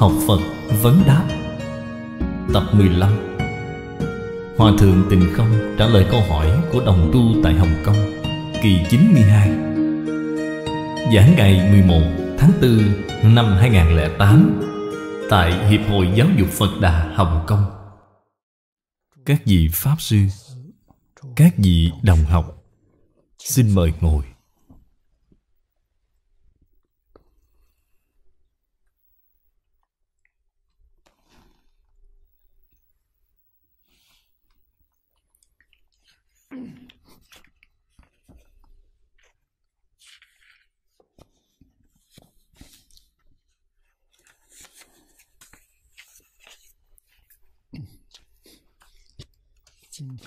học Phật vấn đáp Tập 15 Hòa Thượng Tình Không trả lời câu hỏi của đồng tu tại Hồng Kông Kỳ 92 Giảng ngày 11 tháng 4 năm 2008 Tại Hiệp hội Giáo dục Phật Đà Hồng Kông Các vị Pháp Sư Các vị đồng học Xin mời ngồi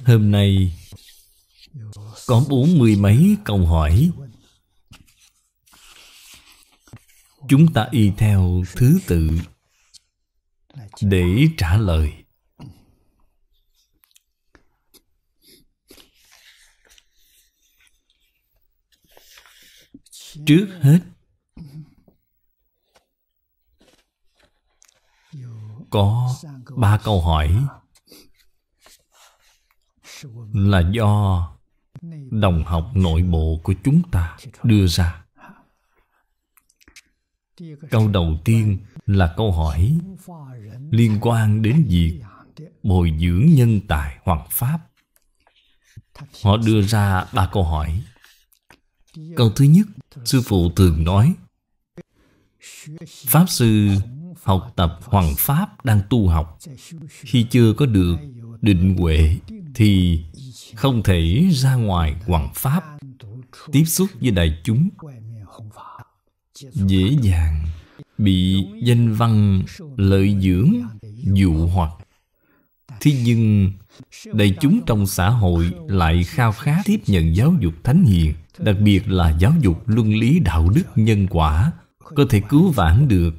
Hôm nay Có bốn mươi mấy câu hỏi Chúng ta y theo thứ tự Để trả lời Trước hết Có ba câu hỏi là do đồng học nội bộ của chúng ta đưa ra câu đầu tiên là câu hỏi liên quan đến việc bồi dưỡng nhân tài hoặc pháp họ đưa ra ba câu hỏi câu thứ nhất sư phụ thường nói pháp sư học tập hoàng pháp đang tu học khi chưa có được định huệ thì không thể ra ngoài hoằng pháp tiếp xúc với đại chúng dễ dàng bị danh văn lợi dưỡng dụ hoặc thế nhưng đại chúng trong xã hội lại khao khát tiếp nhận giáo dục thánh hiền đặc biệt là giáo dục luân lý đạo đức nhân quả có thể cứu vãn được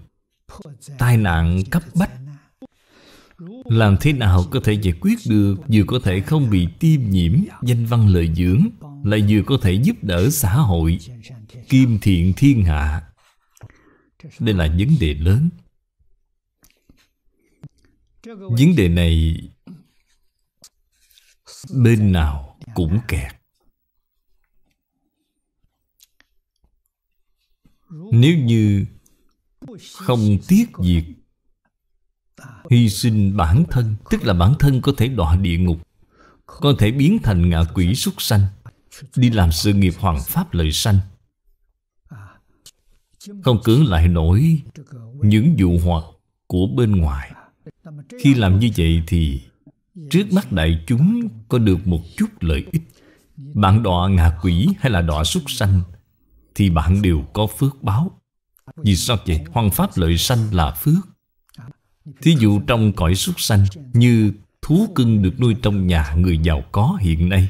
tai nạn cấp bách làm thế nào có thể giải quyết được Vừa có thể không bị tiêm nhiễm Danh văn lợi dưỡng Lại vừa có thể giúp đỡ xã hội Kim thiện thiên hạ Đây là vấn đề lớn Vấn đề này Bên nào cũng kẹt Nếu như không tiết diệt hy sinh bản thân tức là bản thân có thể đọa địa ngục có thể biến thành ngạ quỷ súc sanh đi làm sự nghiệp hoàng pháp lợi sanh không cưỡng lại nổi những dụ hoặc của bên ngoài khi làm như vậy thì trước mắt đại chúng có được một chút lợi ích bạn đọa ngạ quỷ hay là đọa súc sanh thì bạn đều có phước báo vì sao vậy? Hoàng pháp lợi sanh là phước Thí dụ trong cõi súc sanh Như thú cưng được nuôi trong nhà người giàu có hiện nay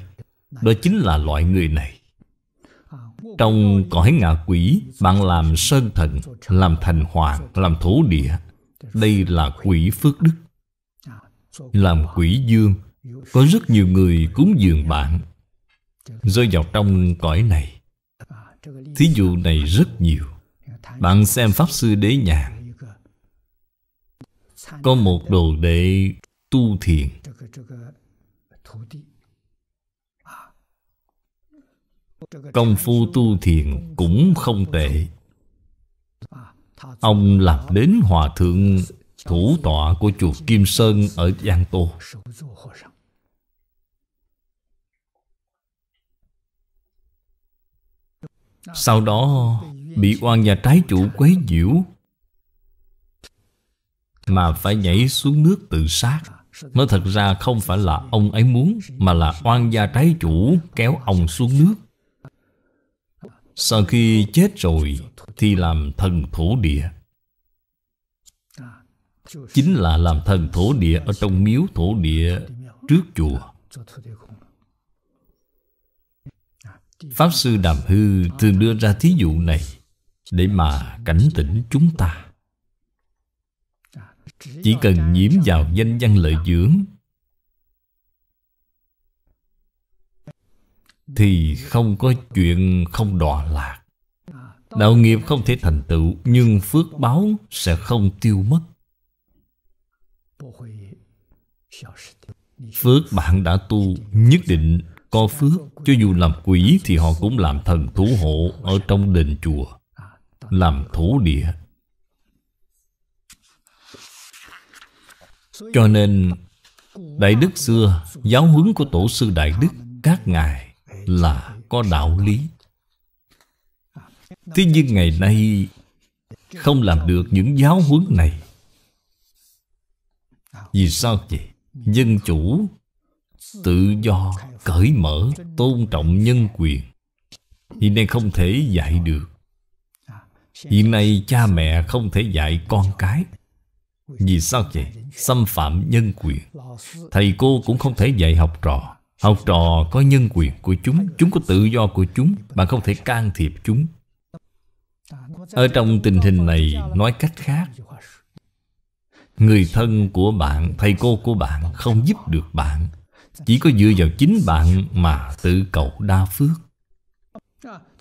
Đó chính là loại người này Trong cõi ngạ quỷ Bạn làm sơn thần Làm thành hoàng Làm thổ địa Đây là quỷ phước đức Làm quỷ dương Có rất nhiều người cúng dường bạn Rơi vào trong cõi này Thí dụ này rất nhiều Bạn xem Pháp Sư Đế Nhàn có một đồ đệ tu thiền công phu tu thiền cũng không tệ ông làm đến hòa thượng thủ tọa của chùa kim sơn ở giang tô sau đó bị oan nhà trái chủ quấy nhiễu mà phải nhảy xuống nước tự sát Nó thật ra không phải là ông ấy muốn Mà là oan gia trái chủ kéo ông xuống nước Sau khi chết rồi Thì làm thần thổ địa Chính là làm thần thổ địa Ở trong miếu thổ địa trước chùa Pháp Sư Đàm Hư thường đưa ra thí dụ này Để mà cảnh tỉnh chúng ta chỉ cần nhiễm vào danh văn lợi dưỡng Thì không có chuyện không đọa lạc Đạo nghiệp không thể thành tựu Nhưng phước báo sẽ không tiêu mất Phước bạn đã tu Nhất định có phước Cho dù làm quỷ thì họ cũng làm thần thủ hộ Ở trong đền chùa Làm thủ địa Cho nên Đại đức xưa Giáo huấn của tổ sư Đại đức Các ngài là có đạo lý Thế nhưng ngày nay Không làm được những giáo huấn này Vì sao vậy? Dân chủ Tự do Cởi mở Tôn trọng nhân quyền Hiện nay không thể dạy được Hiện nay cha mẹ không thể dạy con cái vì sao vậy? Xâm phạm nhân quyền Thầy cô cũng không thể dạy học trò Học trò có nhân quyền của chúng Chúng có tự do của chúng Bạn không thể can thiệp chúng à, Ở trong tình hình này Nói cách khác Người thân của bạn Thầy cô của bạn không giúp được bạn Chỉ có dựa vào chính bạn Mà tự cầu đa phước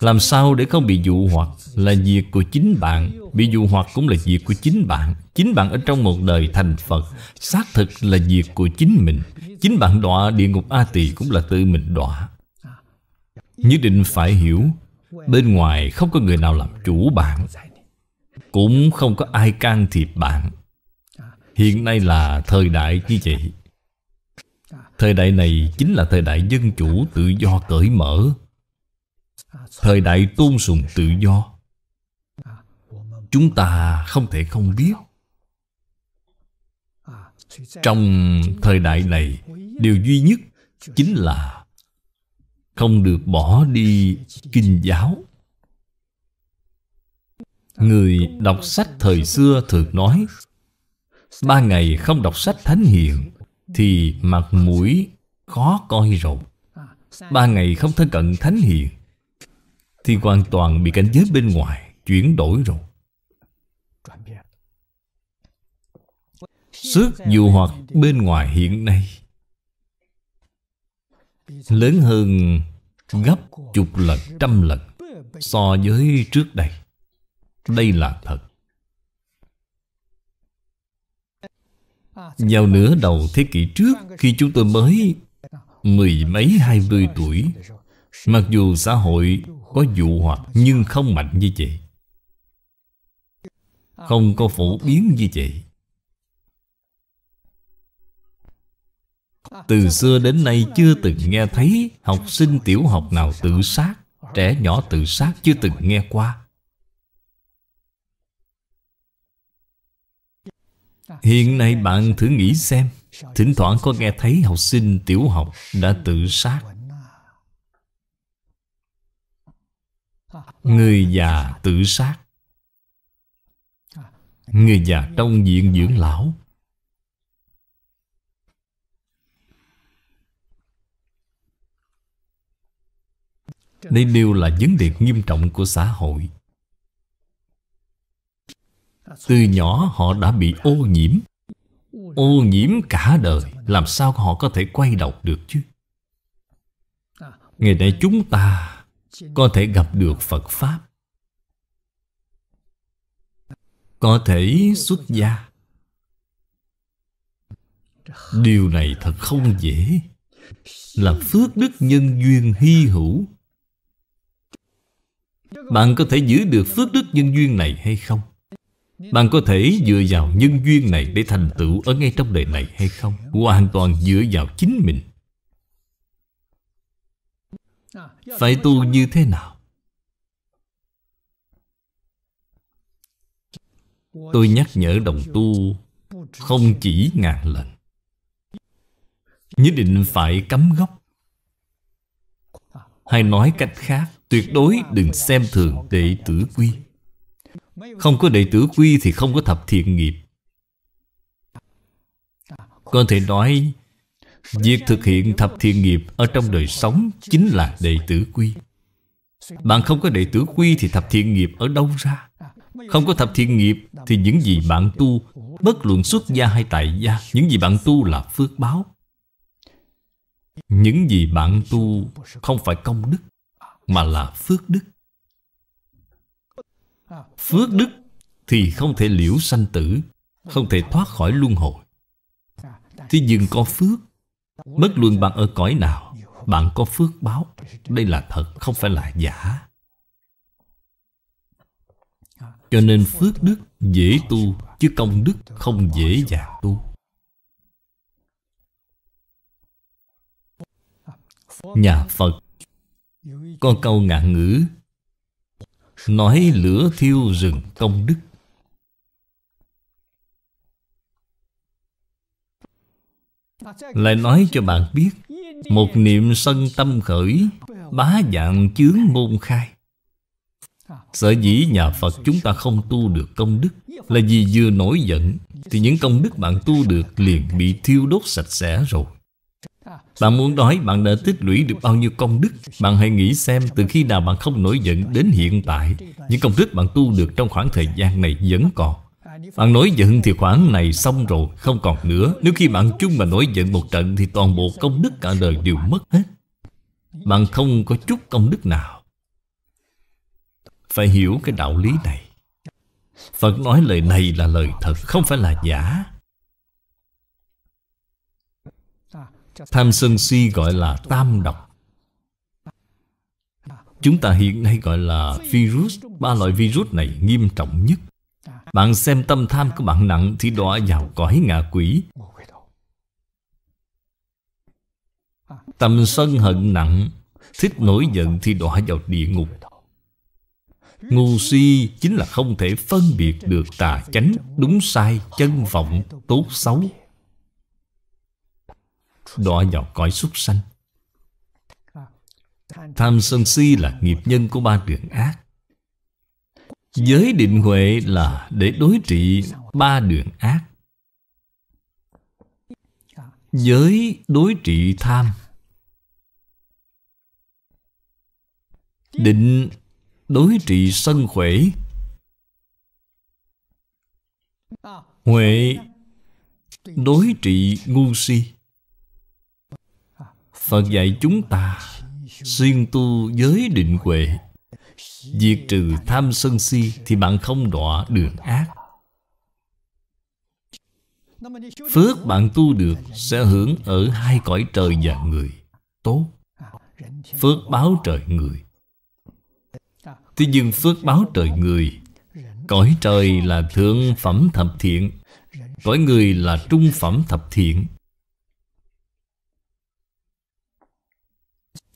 làm sao để không bị dụ hoặc Là việc của chính bạn Bị dụ hoặc cũng là việc của chính bạn Chính bạn ở trong một đời thành Phật Xác thực là việc của chính mình Chính bạn đọa địa ngục A Tỳ Cũng là tự mình đọa Nhất định phải hiểu Bên ngoài không có người nào làm chủ bạn Cũng không có ai can thiệp bạn Hiện nay là thời đại như vậy Thời đại này chính là thời đại dân chủ tự do cởi mở Thời đại tôn sùng tự do Chúng ta không thể không biết Trong thời đại này Điều duy nhất chính là Không được bỏ đi kinh giáo Người đọc sách thời xưa thường nói Ba ngày không đọc sách thánh hiền Thì mặt mũi khó coi rồi Ba ngày không thân cận thánh hiền thì hoàn toàn bị cảnh giới bên ngoài Chuyển đổi rồi Sức dụ hoặc bên ngoài hiện nay Lớn hơn gấp chục lần, trăm lần So với trước đây Đây là thật Vào nửa đầu thế kỷ trước Khi chúng tôi mới Mười mấy hai mươi tuổi Mặc dù xã hội có dụ hoặc Nhưng không mạnh như vậy Không có phổ biến như vậy Từ xưa đến nay chưa từng nghe thấy Học sinh tiểu học nào tự sát Trẻ nhỏ tự sát chưa từng nghe qua Hiện nay bạn thử nghĩ xem Thỉnh thoảng có nghe thấy học sinh tiểu học đã tự sát Người già tự sát Người già trong viện dưỡng lão Đây đều là vấn đề nghiêm trọng của xã hội Từ nhỏ họ đã bị ô nhiễm Ô nhiễm cả đời Làm sao họ có thể quay đầu được chứ Ngày nay chúng ta có thể gặp được Phật Pháp có thể xuất gia điều này thật không dễ là phước đức nhân duyên hy hữu bạn có thể giữ được phước đức nhân duyên này hay không bạn có thể dựa vào nhân duyên này để thành tựu ở ngay trong đời này hay không hoàn toàn dựa vào chính mình Phải tu như thế nào Tôi nhắc nhở đồng tu Không chỉ ngàn lần Nhất định phải cấm gốc Hay nói cách khác Tuyệt đối đừng xem thường đệ tử quy Không có đệ tử quy thì không có thập thiện nghiệp Có thể nói Việc thực hiện thập thiện nghiệp Ở trong đời sống chính là đệ tử quy Bạn không có đệ tử quy Thì thập thiện nghiệp ở đâu ra Không có thập thiện nghiệp Thì những gì bạn tu Bất luận xuất gia hay tại gia Những gì bạn tu là phước báo Những gì bạn tu Không phải công đức Mà là phước đức Phước đức thì không thể liễu sanh tử Không thể thoát khỏi luân hồi Thì dừng có phước Bất luận bạn ở cõi nào Bạn có phước báo Đây là thật không phải là giả Cho nên phước đức dễ tu Chứ công đức không dễ dàng tu Nhà Phật Có câu ngạn ngữ Nói lửa thiêu rừng công đức Lại nói cho bạn biết Một niệm sân tâm khởi Bá dạng chướng môn khai Sở dĩ nhà Phật chúng ta không tu được công đức Là vì vừa nổi giận Thì những công đức bạn tu được liền bị thiêu đốt sạch sẽ rồi Bạn muốn nói bạn đã tích lũy được bao nhiêu công đức Bạn hãy nghĩ xem từ khi nào bạn không nổi giận đến hiện tại Những công đức bạn tu được trong khoảng thời gian này vẫn còn bạn nói giận thì khoảng này xong rồi Không còn nữa Nếu khi bạn chung mà nói giận một trận Thì toàn bộ công đức cả đời đều mất hết Bạn không có chút công đức nào Phải hiểu cái đạo lý này Phật nói lời này là lời thật Không phải là giả Tham sân si gọi là tam độc Chúng ta hiện nay gọi là virus Ba loại virus này nghiêm trọng nhất bạn xem tâm tham của bạn nặng Thì đọa vào cõi ngạ quỷ Tâm sân hận nặng Thích nổi giận thì đọa vào địa ngục Ngu si chính là không thể phân biệt được tà chánh Đúng sai, chân vọng, tốt xấu Đọa vào cõi súc sanh Tham sân si là nghiệp nhân của ba đường ác Giới định huệ là để đối trị ba đường ác Giới đối trị tham Định đối trị sân khỏe Huệ đối trị ngu si Phật dạy chúng ta siêng tu giới định huệ Diệt trừ tham sân si Thì bạn không đọa đường ác Phước bạn tu được Sẽ hưởng ở hai cõi trời và người Tốt Phước báo trời người Thế nhưng phước báo trời người Cõi trời là thượng phẩm thập thiện Cõi người là trung phẩm thập thiện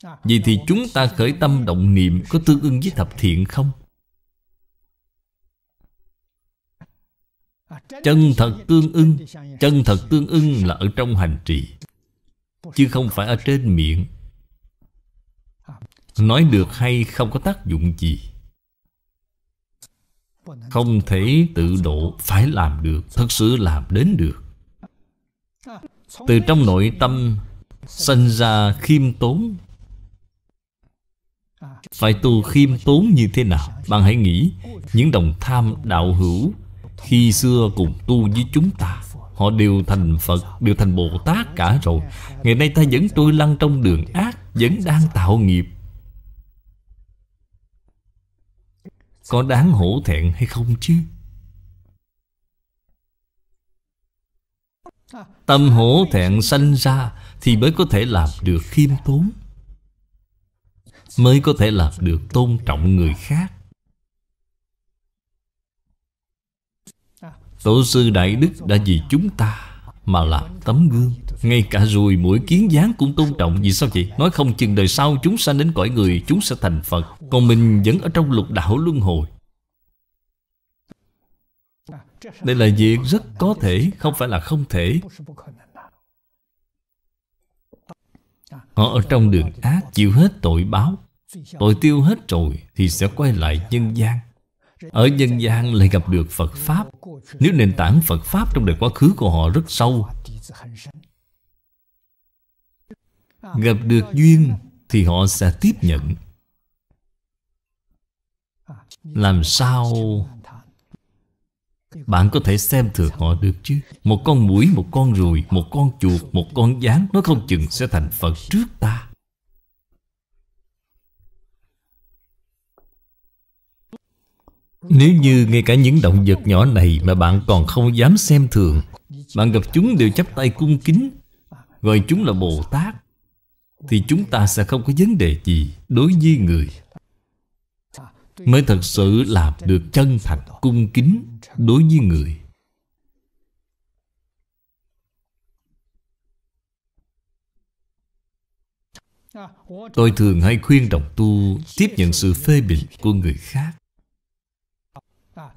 À, Vậy thì chúng ta khởi tâm động niệm Có tương ưng với thập thiện không? À, chân thật tương ưng Chân thật tương ưng là ở trong hành trì Chứ không phải ở trên miệng à. Nói được hay không có tác dụng gì Không thể tự độ Phải làm được Thật sự làm đến được Từ trong nội tâm sinh ra khiêm tốn phải tu khiêm tốn như thế nào Bạn hãy nghĩ Những đồng tham đạo hữu Khi xưa cùng tu với chúng ta Họ đều thành Phật Đều thành Bồ Tát cả rồi Ngày nay ta vẫn trôi lăn trong đường ác Vẫn đang tạo nghiệp Có đáng hổ thẹn hay không chứ Tâm hổ thẹn sanh ra Thì mới có thể làm được khiêm tốn mới có thể làm được tôn trọng người khác tổ sư đại đức đã vì chúng ta mà làm tấm gương ngay cả ruồi mũi kiến dáng cũng tôn trọng Vì sao vậy? Nói không chừng đời sau chúng sanh đến cõi người Chúng sẽ thành Phật Còn mình vẫn ở trong lục đạo luân hồi Đây là việc rất có thể Không phải là không thể Họ ở trong đường ác Chịu hết tội báo Tội tiêu hết rồi Thì sẽ quay lại nhân gian Ở nhân gian lại gặp được Phật Pháp Nếu nền tảng Phật Pháp trong đời quá khứ của họ rất sâu Gặp được duyên Thì họ sẽ tiếp nhận Làm sao bạn có thể xem thường họ được chứ Một con mũi, một con ruồi, một con chuột, một con gián Nó không chừng sẽ thành Phật trước ta Nếu như ngay cả những động vật nhỏ này mà bạn còn không dám xem thường Bạn gặp chúng đều chắp tay cung kính Gọi chúng là Bồ Tát Thì chúng ta sẽ không có vấn đề gì đối với người Mới thật sự làm được chân thành cung kính đối với người Tôi thường hay khuyên đồng tu tiếp nhận sự phê bình của người khác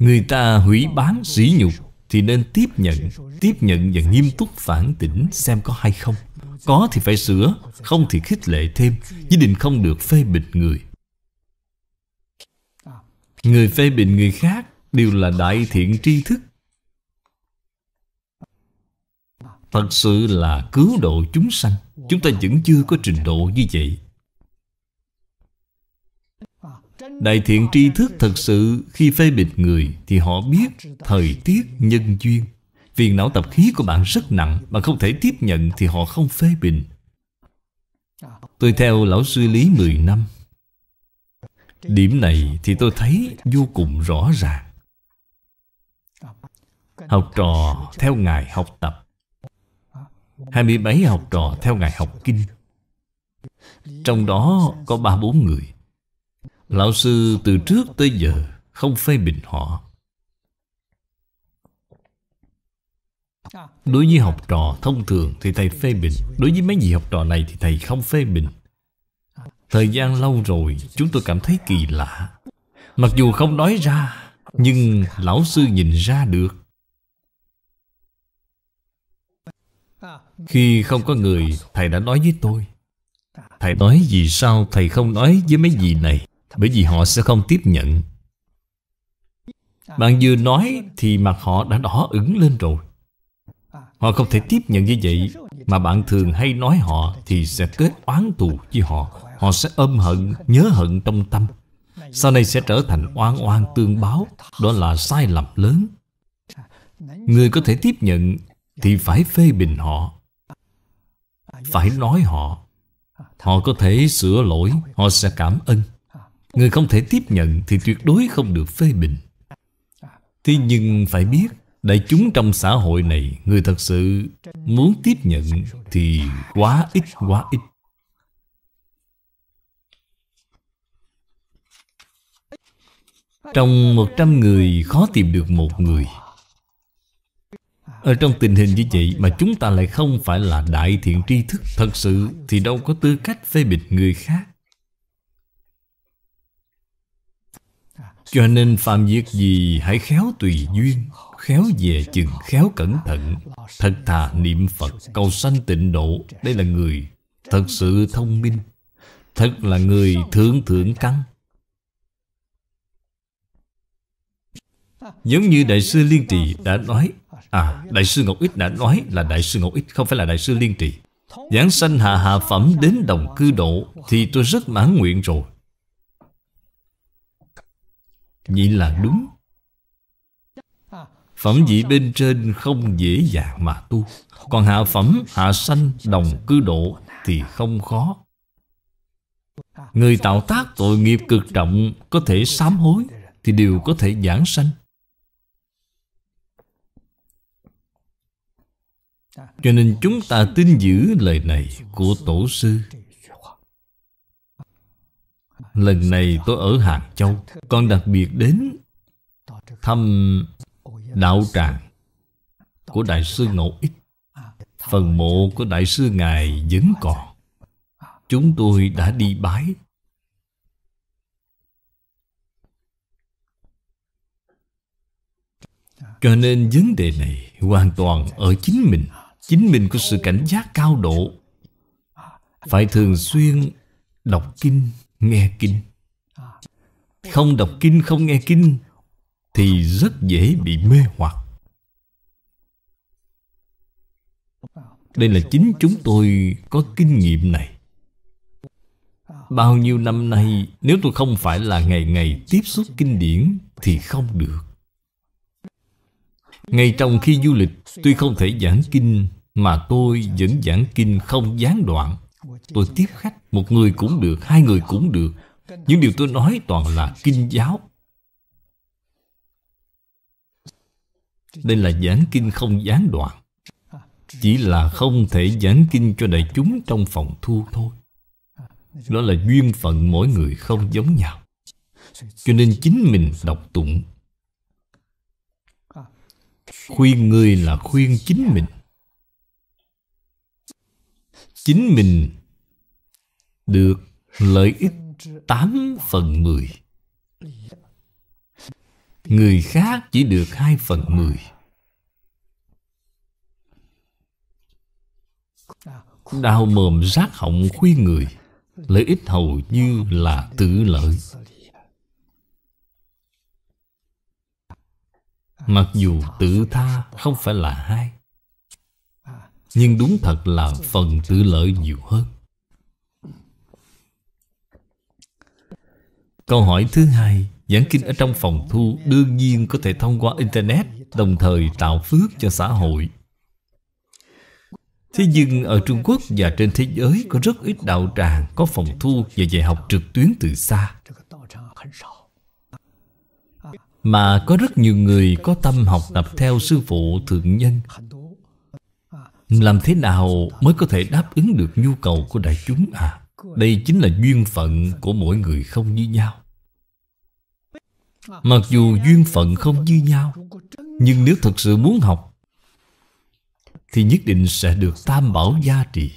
Người ta hủy bán sỉ nhục Thì nên tiếp nhận Tiếp nhận và nghiêm túc phản tỉnh Xem có hay không Có thì phải sửa Không thì khích lệ thêm Chứ định không được phê bình người Người phê bình người khác Đều là đại thiện tri thức Thật sự là cứu độ chúng sanh Chúng ta vẫn chưa có trình độ như vậy Đại thiện tri thức thật sự khi phê bình người Thì họ biết thời tiết, nhân duyên Viền não tập khí của bạn rất nặng Bạn không thể tiếp nhận thì họ không phê bình Tôi theo lão sư Lý 10 năm Điểm này thì tôi thấy vô cùng rõ ràng Học trò theo ngài học tập Hai mươi mấy học trò theo ngài học kinh Trong đó có ba bốn người Lão sư từ trước tới giờ không phê bình họ. Đối với học trò thông thường thì thầy phê bình Đối với mấy vị học trò này thì thầy không phê bình Thời gian lâu rồi chúng tôi cảm thấy kỳ lạ Mặc dù không nói ra Nhưng lão sư nhìn ra được Khi không có người Thầy đã nói với tôi Thầy nói vì sao thầy không nói với mấy vị này bởi vì họ sẽ không tiếp nhận Bạn vừa nói thì mặt họ đã đỏ ửng lên rồi Họ không thể tiếp nhận như vậy Mà bạn thường hay nói họ Thì sẽ kết oán tù với họ Họ sẽ ôm hận, nhớ hận trong tâm Sau này sẽ trở thành oan oan tương báo Đó là sai lầm lớn Người có thể tiếp nhận Thì phải phê bình họ Phải nói họ Họ có thể sửa lỗi Họ sẽ cảm ơn Người không thể tiếp nhận thì tuyệt đối không được phê bình Thế nhưng phải biết Đại chúng trong xã hội này Người thật sự muốn tiếp nhận Thì quá ít quá ít Trong 100 người khó tìm được một người Ở trong tình hình như vậy Mà chúng ta lại không phải là đại thiện tri thức Thật sự thì đâu có tư cách phê bình người khác Cho nên phạm việc gì hãy khéo tùy duyên Khéo về chừng, khéo cẩn thận Thật thà niệm Phật, cầu sanh tịnh độ Đây là người thật sự thông minh Thật là người thượng thượng căn Giống như Đại sư Liên Trì đã nói À, Đại sư Ngọc Ích đã nói là Đại sư Ngọc Ích Không phải là Đại sư Liên Trì Giảng sanh hạ hạ phẩm đến đồng cư độ Thì tôi rất mãn nguyện rồi Vậy là đúng Phẩm vị bên trên không dễ dàng mà tu Còn hạ phẩm, hạ sanh, đồng cư độ Thì không khó Người tạo tác tội nghiệp cực trọng Có thể sám hối Thì đều có thể giảng sanh Cho nên chúng ta tin giữ lời này của Tổ sư Lần này tôi ở Hàng Châu Còn đặc biệt đến Thăm Đạo Tràng Của Đại sư Ngộ Ích Phần mộ của Đại sư Ngài vẫn còn Chúng tôi đã đi bái Cho nên vấn đề này hoàn toàn ở chính mình Chính mình có sự cảnh giác cao độ Phải thường xuyên đọc kinh nghe kinh không đọc kinh không nghe kinh thì rất dễ bị mê hoặc đây là chính chúng tôi có kinh nghiệm này bao nhiêu năm nay nếu tôi không phải là ngày ngày tiếp xúc kinh điển thì không được ngay trong khi du lịch tuy không thể giảng kinh mà tôi vẫn giảng kinh không gián đoạn Tôi tiếp khách Một người cũng được Hai người cũng được Những điều tôi nói toàn là kinh giáo Đây là giảng kinh không gián đoạn Chỉ là không thể giảng kinh cho đại chúng trong phòng thu thôi Đó là duyên phận mỗi người không giống nhau Cho nên chính mình đọc tụng Khuyên người là khuyên chính mình Chính mình được lợi ích 8 phần 10 Người khác chỉ được 2 phần 10 Đau mồm rác họng khuyên người Lợi ích hầu như là tự lợi Mặc dù tự tha không phải là hai Nhưng đúng thật là phần tự lợi nhiều hơn Câu hỏi thứ hai Giảng kinh ở trong phòng thu đương nhiên có thể thông qua Internet Đồng thời tạo phước cho xã hội Thế nhưng ở Trung Quốc và trên thế giới có rất ít đạo tràng có phòng thu và dạy học trực tuyến từ xa. Mà có rất nhiều người có tâm học tập theo sư phụ thượng nhân. Làm thế nào mới có thể đáp ứng được nhu cầu của đại chúng à? Đây chính là duyên phận của mỗi người không như nhau. Mặc dù duyên phận không như nhau Nhưng nếu thật sự muốn học Thì nhất định sẽ được tam bảo gia trì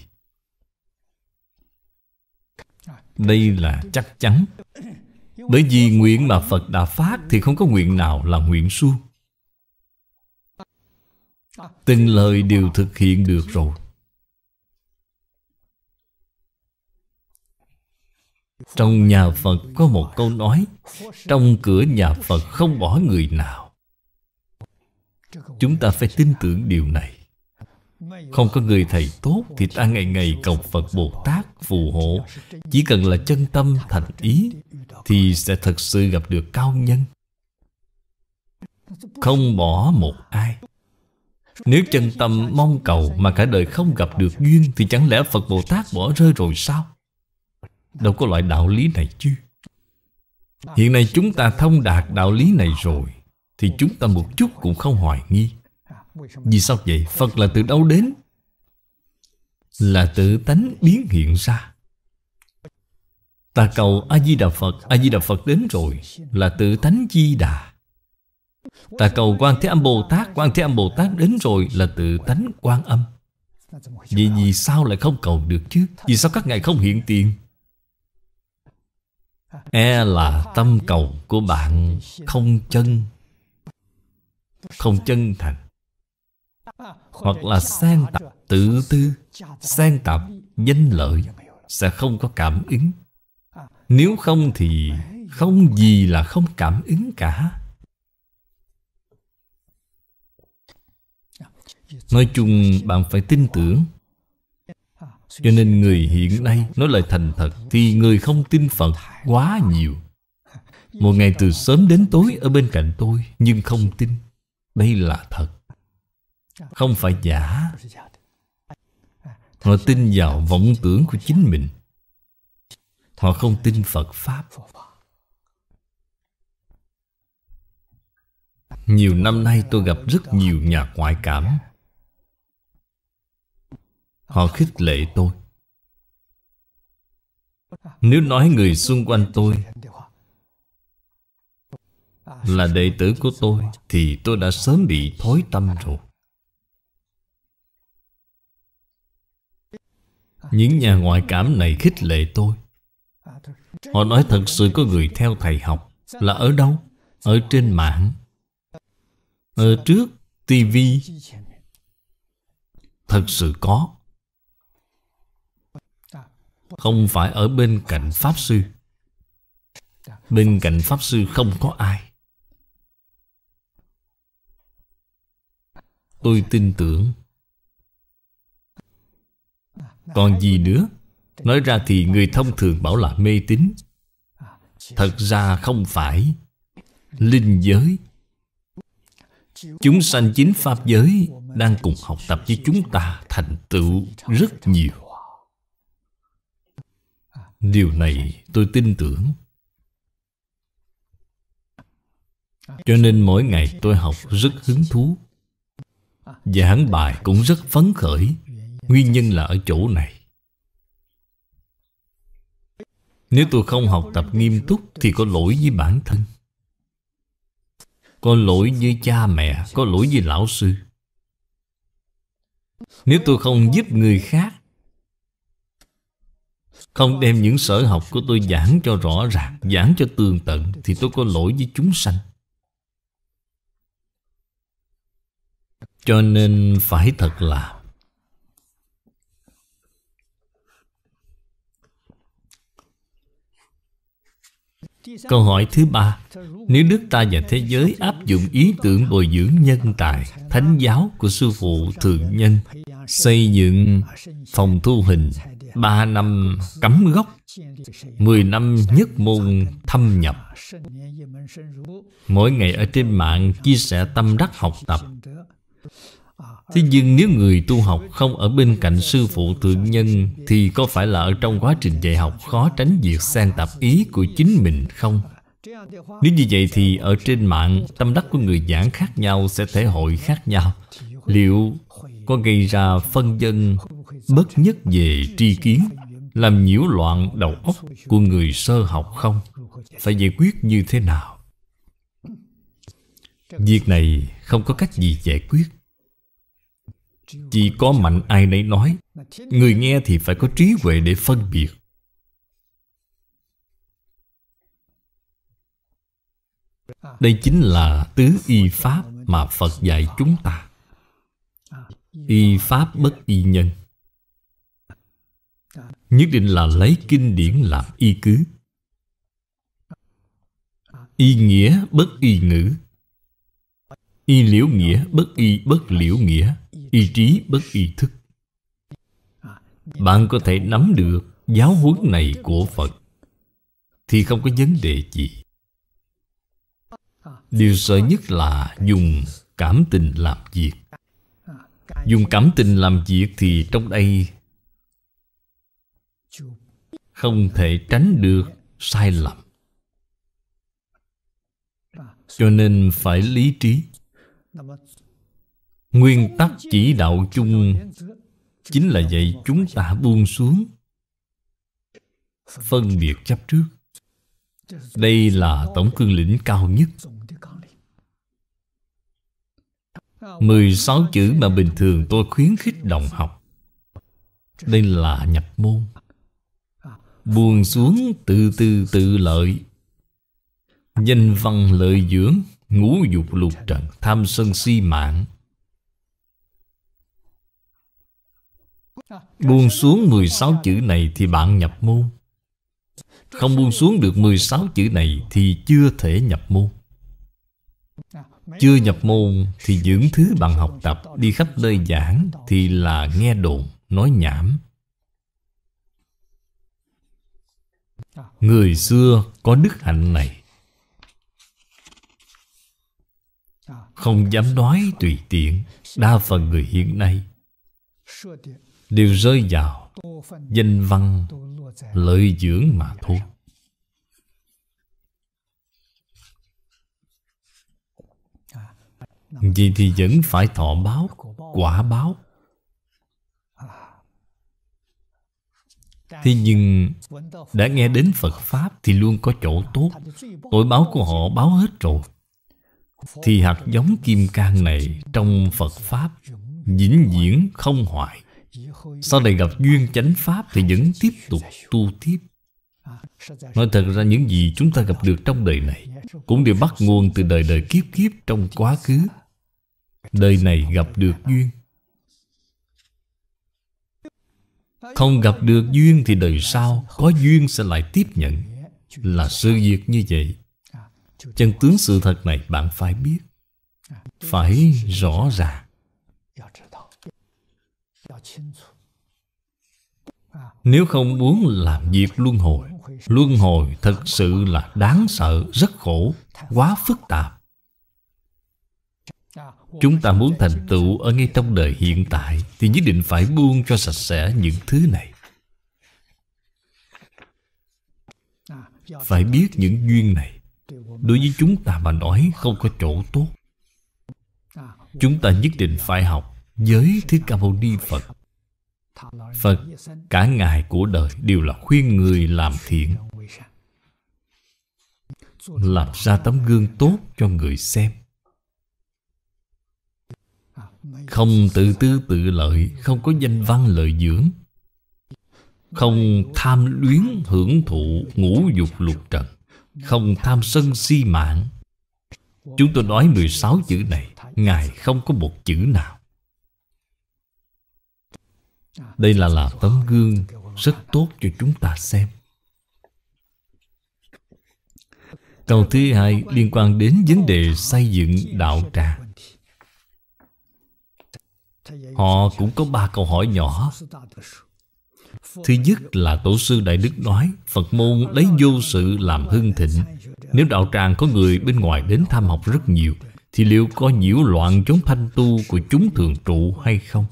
Đây là chắc chắn Bởi vì nguyện mà Phật đã phát Thì không có nguyện nào là nguyện suông Từng lời đều thực hiện được rồi Trong nhà Phật có một câu nói Trong cửa nhà Phật không bỏ người nào Chúng ta phải tin tưởng điều này Không có người thầy tốt Thì ta ngày ngày cầu Phật Bồ Tát phù hộ Chỉ cần là chân tâm thành ý Thì sẽ thật sự gặp được cao nhân Không bỏ một ai Nếu chân tâm mong cầu Mà cả đời không gặp được duyên Thì chẳng lẽ Phật Bồ Tát bỏ rơi rồi sao Đâu có loại đạo lý này chứ Hiện nay chúng ta thông đạt đạo lý này rồi Thì chúng ta một chút cũng không hoài nghi Vì sao vậy? Phật là từ đâu đến? Là tự tánh biến hiện ra Ta cầu A-di-đà Phật A-di-đà Phật đến rồi Là tự tánh di-đà Ta cầu quan Thế Âm Bồ Tát quan Thế Âm Bồ Tát đến rồi là tự tánh quan âm Vậy vì sao lại không cầu được chứ Vì sao các ngài không hiện tiền e là tâm cầu của bạn không chân không chân thành hoặc là sang tạp tự tư sang tạp danh lợi sẽ không có cảm ứng nếu không thì không gì là không cảm ứng cả nói chung bạn phải tin tưởng cho nên người hiện nay nói lời thành thật Thì người không tin Phật quá nhiều Một ngày từ sớm đến tối ở bên cạnh tôi Nhưng không tin Đây là thật Không phải giả Họ tin vào vọng tưởng của chính mình Họ không tin Phật Pháp Nhiều năm nay tôi gặp rất nhiều nhà ngoại cảm Họ khích lệ tôi Nếu nói người xung quanh tôi Là đệ tử của tôi Thì tôi đã sớm bị thối tâm rồi Những nhà ngoại cảm này khích lệ tôi Họ nói thật sự có người theo thầy học Là ở đâu? Ở trên mạng Ở trước tivi Thật sự có không phải ở bên cạnh Pháp Sư Bên cạnh Pháp Sư không có ai Tôi tin tưởng Còn gì nữa Nói ra thì người thông thường bảo là mê tín Thật ra không phải Linh giới Chúng sanh chính Pháp giới Đang cùng học tập với chúng ta Thành tựu rất nhiều Điều này tôi tin tưởng Cho nên mỗi ngày tôi học rất hứng thú Giảng bài cũng rất phấn khởi Nguyên nhân là ở chỗ này Nếu tôi không học tập nghiêm túc Thì có lỗi với bản thân Có lỗi với cha mẹ Có lỗi với lão sư Nếu tôi không giúp người khác không đem những sở học của tôi giảng cho rõ ràng Giảng cho tường tận Thì tôi có lỗi với chúng sanh Cho nên phải thật là Câu hỏi thứ ba Nếu nước ta và thế giới áp dụng ý tưởng bồi dưỡng nhân tài Thánh giáo của sư phụ thượng nhân Xây dựng phòng thu hình ba năm cấm gốc mười năm nhất môn thâm nhập Mỗi ngày ở trên mạng chia sẻ tâm đắc học tập Thế nhưng nếu người tu học không ở bên cạnh sư phụ thượng nhân Thì có phải là ở trong quá trình dạy học khó tránh việc sang tạp ý của chính mình không? Nếu như vậy thì ở trên mạng tâm đắc của người giảng khác nhau sẽ thể hội khác nhau Liệu có gây ra phân dân bất nhất về tri kiến làm nhiễu loạn đầu óc của người sơ học không phải giải quyết như thế nào việc này không có cách gì giải quyết chỉ có mạnh ai nấy nói người nghe thì phải có trí huệ để phân biệt đây chính là tứ y pháp mà phật dạy chúng ta y pháp bất y nhân nhất định là lấy kinh điển làm y cứ y nghĩa bất y ngữ y liễu nghĩa bất y bất liễu nghĩa y trí bất y thức bạn có thể nắm được giáo huấn này của phật thì không có vấn đề gì điều sợ nhất là dùng cảm tình làm việc dùng cảm tình làm việc thì trong đây không thể tránh được sai lầm cho nên phải lý trí nguyên tắc chỉ đạo chung chính là dạy chúng ta buông xuống phân biệt chấp trước đây là tổng cương lĩnh cao nhất 16 chữ mà bình thường tôi khuyến khích đồng học Đây là nhập môn buông xuống tự tư tự lợi Danh văn lợi dưỡng Ngũ dục lục trần Tham sân si mạng Buông xuống 16 chữ này thì bạn nhập môn Không buông xuống được 16 chữ này thì chưa thể nhập môn Chưa nhập môn thì những thứ bạn học tập Đi khắp nơi giảng thì là nghe đồn, nói nhảm Người xưa có đức hạnh này Không dám nói tùy tiện Đa phần người hiện nay Đều rơi vào Danh văn Lợi dưỡng mà thôi Vậy thì vẫn phải thọ báo Quả báo Thế nhưng đã nghe đến Phật Pháp thì luôn có chỗ tốt Tội báo của họ báo hết rồi Thì hạt giống kim cang này trong Phật Pháp vĩnh viễn không hoại Sau này gặp duyên chánh Pháp thì vẫn tiếp tục tu tiếp Nói thật ra những gì chúng ta gặp được trong đời này Cũng đều bắt nguồn từ đời đời kiếp kiếp trong quá khứ Đời này gặp được duyên Không gặp được duyên thì đời sau Có duyên sẽ lại tiếp nhận Là sự việc như vậy Chân tướng sự thật này bạn phải biết Phải rõ ràng Nếu không muốn làm việc luân hồi Luân hồi thật sự là đáng sợ Rất khổ, quá phức tạp Chúng ta muốn thành tựu ở ngay trong đời hiện tại Thì nhất định phải buông cho sạch sẽ những thứ này Phải biết những duyên này Đối với chúng ta mà nói không có chỗ tốt Chúng ta nhất định phải học Giới Thích Ca Mâu Ni Phật Phật cả ngày của đời đều là khuyên người làm thiện Làm ra tấm gương tốt cho người xem không tự tư tự lợi Không có danh văn lợi dưỡng Không tham luyến hưởng thụ ngũ dục lục trần Không tham sân si mạng Chúng tôi nói 16 chữ này Ngài không có một chữ nào Đây là là tấm gương Rất tốt cho chúng ta xem Câu thứ hai liên quan đến vấn đề xây dựng đạo tràng Họ cũng có ba câu hỏi nhỏ Thứ nhất là Tổ sư Đại Đức nói Phật môn lấy vô sự làm hưng thịnh Nếu đạo tràng có người bên ngoài đến tham học rất nhiều Thì liệu có nhiễu loạn chốn thanh tu của chúng thường trụ hay không?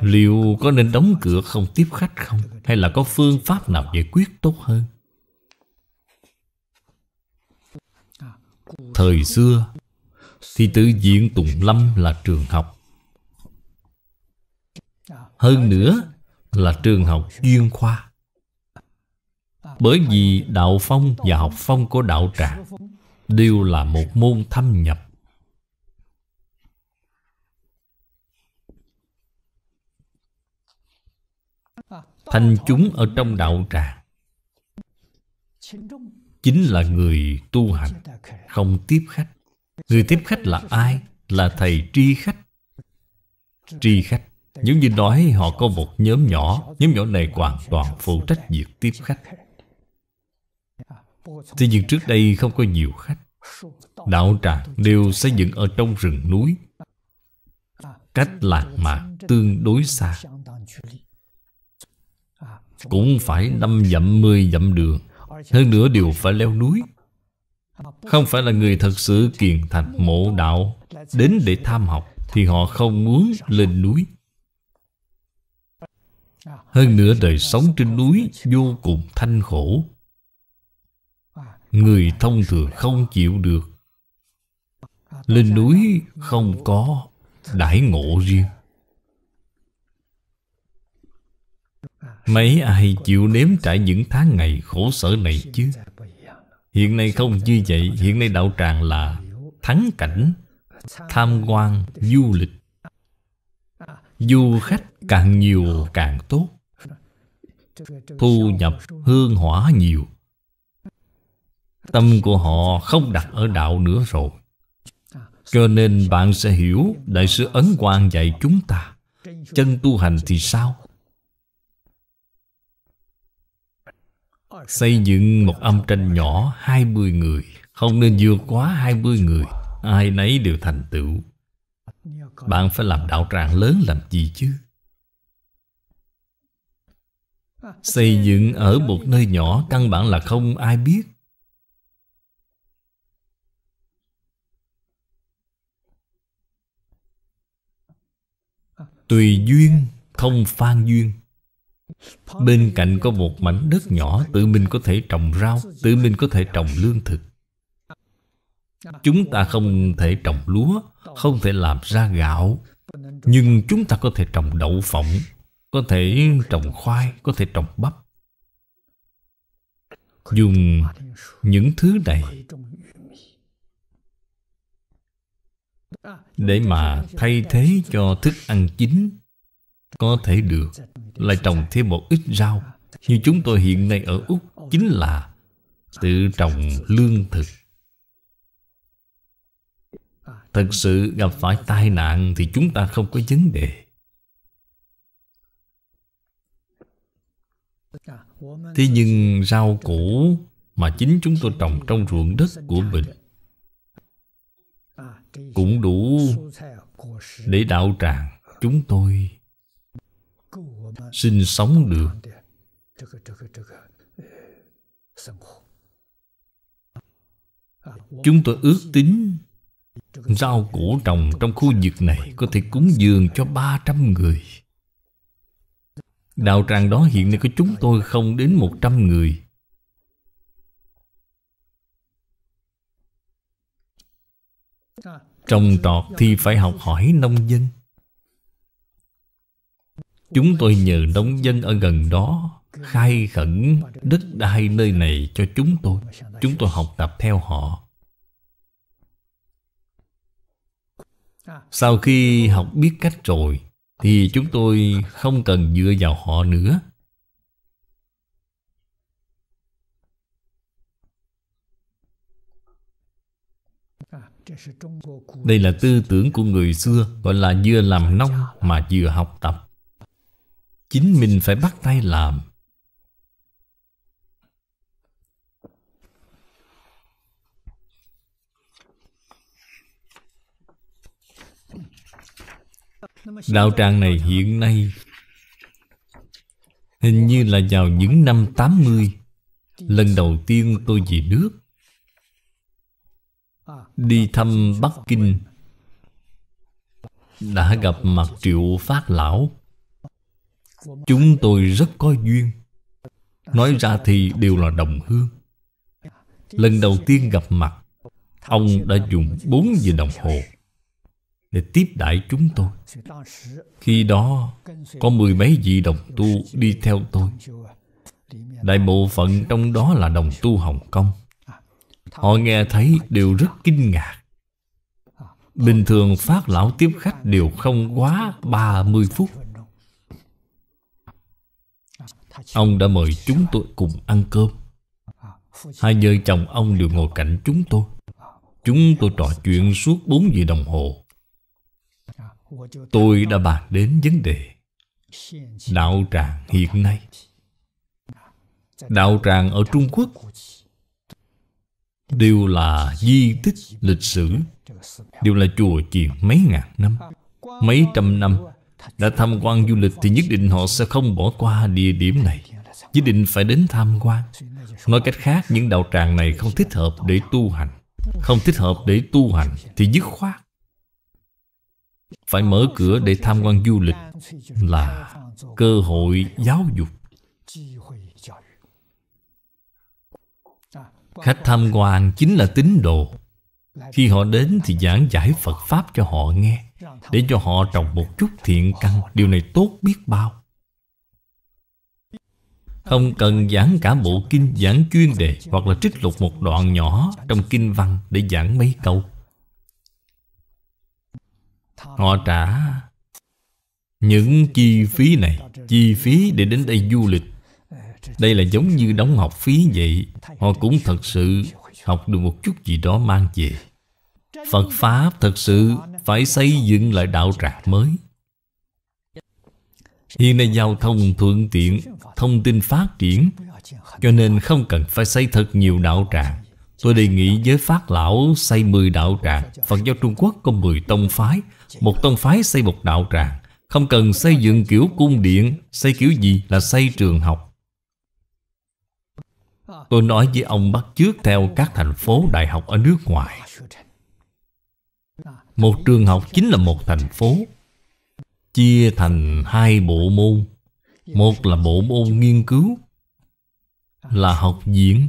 Liệu có nên đóng cửa không tiếp khách không? Hay là có phương pháp nào giải quyết tốt hơn? Thời xưa thì tự diện Tùng Lâm là trường học Hơn nữa là trường học chuyên khoa Bởi vì đạo phong và học phong của đạo tràng Đều là một môn thâm nhập Thành chúng ở trong đạo tràng Chính là người tu hành Không tiếp khách Người tiếp khách là ai? Là thầy tri khách Tri khách Giống như nói họ có một nhóm nhỏ Nhóm nhỏ này hoàn toàn phụ trách việc tiếp khách Thế nhưng trước đây không có nhiều khách Đạo tràng đều xây dựng ở trong rừng núi Cách lạc mạc tương đối xa Cũng phải năm dặm mười dặm đường Hơn nữa đều phải leo núi không phải là người thật sự kiền thành mộ đạo Đến để tham học Thì họ không muốn lên núi Hơn nữa đời sống trên núi Vô cùng thanh khổ Người thông thường không chịu được Lên núi không có đãi ngộ riêng Mấy ai chịu nếm trải những tháng ngày khổ sở này chứ Hiện nay không như vậy Hiện nay đạo tràng là Thắng cảnh Tham quan Du lịch Du khách càng nhiều càng tốt Thu nhập hương hỏa nhiều Tâm của họ không đặt ở đạo nữa rồi Cho nên bạn sẽ hiểu Đại sư Ấn Quang dạy chúng ta Chân tu hành thì sao? Xây dựng một âm tranh nhỏ 20 người Không nên vượt quá 20 người Ai nấy đều thành tựu Bạn phải làm đạo tràng lớn làm gì chứ Xây dựng ở một nơi nhỏ Căn bản là không ai biết Tùy duyên không phan duyên Bên cạnh có một mảnh đất nhỏ Tự mình có thể trồng rau Tự mình có thể trồng lương thực Chúng ta không thể trồng lúa Không thể làm ra gạo Nhưng chúng ta có thể trồng đậu phộng Có thể trồng khoai Có thể trồng bắp Dùng những thứ này Để mà thay thế cho thức ăn chính có thể được Lại trồng thêm một ít rau Như chúng tôi hiện nay ở Úc Chính là tự trồng lương thực Thật sự gặp phải tai nạn Thì chúng ta không có vấn đề Thế nhưng rau củ Mà chính chúng tôi trồng trong ruộng đất của mình Cũng đủ Để đạo tràng chúng tôi sinh sống được chúng tôi ước tính rau củ trồng trong khu vực này có thể cúng dường cho 300 người đạo tràng đó hiện nay có chúng tôi không đến 100 người trồng trọt thì phải học hỏi nông dân Chúng tôi nhờ nông dân ở gần đó khai khẩn đất đai nơi này cho chúng tôi. Chúng tôi học tập theo họ. Sau khi học biết cách rồi thì chúng tôi không cần dựa vào họ nữa. Đây là tư tưởng của người xưa Gọi là vừa làm nông mà vừa học tập chính mình phải bắt tay làm đạo tràng này hiện nay Hình như là vào những năm 80 Lần đầu tiên tôi về nước Đi thăm Bắc Kinh Đã gặp mặt triệu phát lão Chúng tôi rất có duyên Nói ra thì đều là đồng hương Lần đầu tiên gặp mặt Ông đã dùng bốn giờ đồng hồ Để tiếp đãi chúng tôi Khi đó Có mười mấy vị đồng tu đi theo tôi Đại bộ phận trong đó là đồng tu Hồng Kông Họ nghe thấy đều rất kinh ngạc Bình thường phát lão tiếp khách đều không quá ba mươi phút Ông đã mời chúng tôi cùng ăn cơm Hai vợ chồng ông đều ngồi cạnh chúng tôi Chúng tôi trò chuyện suốt bốn giờ đồng hồ Tôi đã bàn đến vấn đề Đạo tràng hiện nay Đạo tràng ở Trung Quốc Đều là di tích lịch sử Đều là chùa chiền mấy ngàn năm Mấy trăm năm đã tham quan du lịch thì nhất định họ sẽ không bỏ qua địa điểm này nhất định phải đến tham quan nói cách khác những đạo tràng này không thích hợp để tu hành không thích hợp để tu hành thì dứt khoát phải mở cửa để tham quan du lịch là cơ hội giáo dục khách tham quan chính là tín đồ khi họ đến thì giảng giải phật pháp cho họ nghe để cho họ trồng một chút thiện căn Điều này tốt biết bao Không cần giảng cả bộ kinh Giảng chuyên đề Hoặc là trích lục một đoạn nhỏ Trong kinh văn để giảng mấy câu Họ trả những chi phí này Chi phí để đến đây du lịch Đây là giống như đóng học phí vậy Họ cũng thật sự học được một chút gì đó mang về Phật Pháp thật sự phải xây dựng lại đạo tràng mới Hiện nay giao thông thuận tiện Thông tin phát triển Cho nên không cần phải xây thật nhiều đạo tràng Tôi đề nghị với Phát Lão xây 10 đạo tràng Phật giáo Trung Quốc có 10 tông phái Một tông phái xây một đạo tràng Không cần xây dựng kiểu cung điện Xây kiểu gì là xây trường học Tôi nói với ông bắt chước theo các thành phố đại học ở nước ngoài một trường học chính là một thành phố Chia thành hai bộ môn Một là bộ môn nghiên cứu Là học viện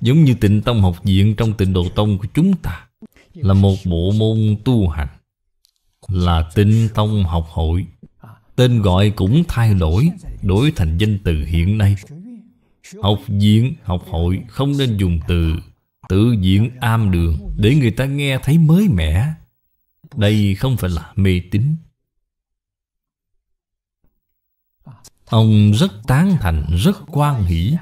Giống như tịnh tông học viện trong tịnh độ tông của chúng ta Là một bộ môn tu hành Là tịnh tông học hội Tên gọi cũng thay đổi Đổi thành danh từ hiện nay Học viện, học hội không nên dùng từ Tự diện am đường Để người ta nghe thấy mới mẻ Đây không phải là mê tín Ông rất tán thành, rất quan hỷ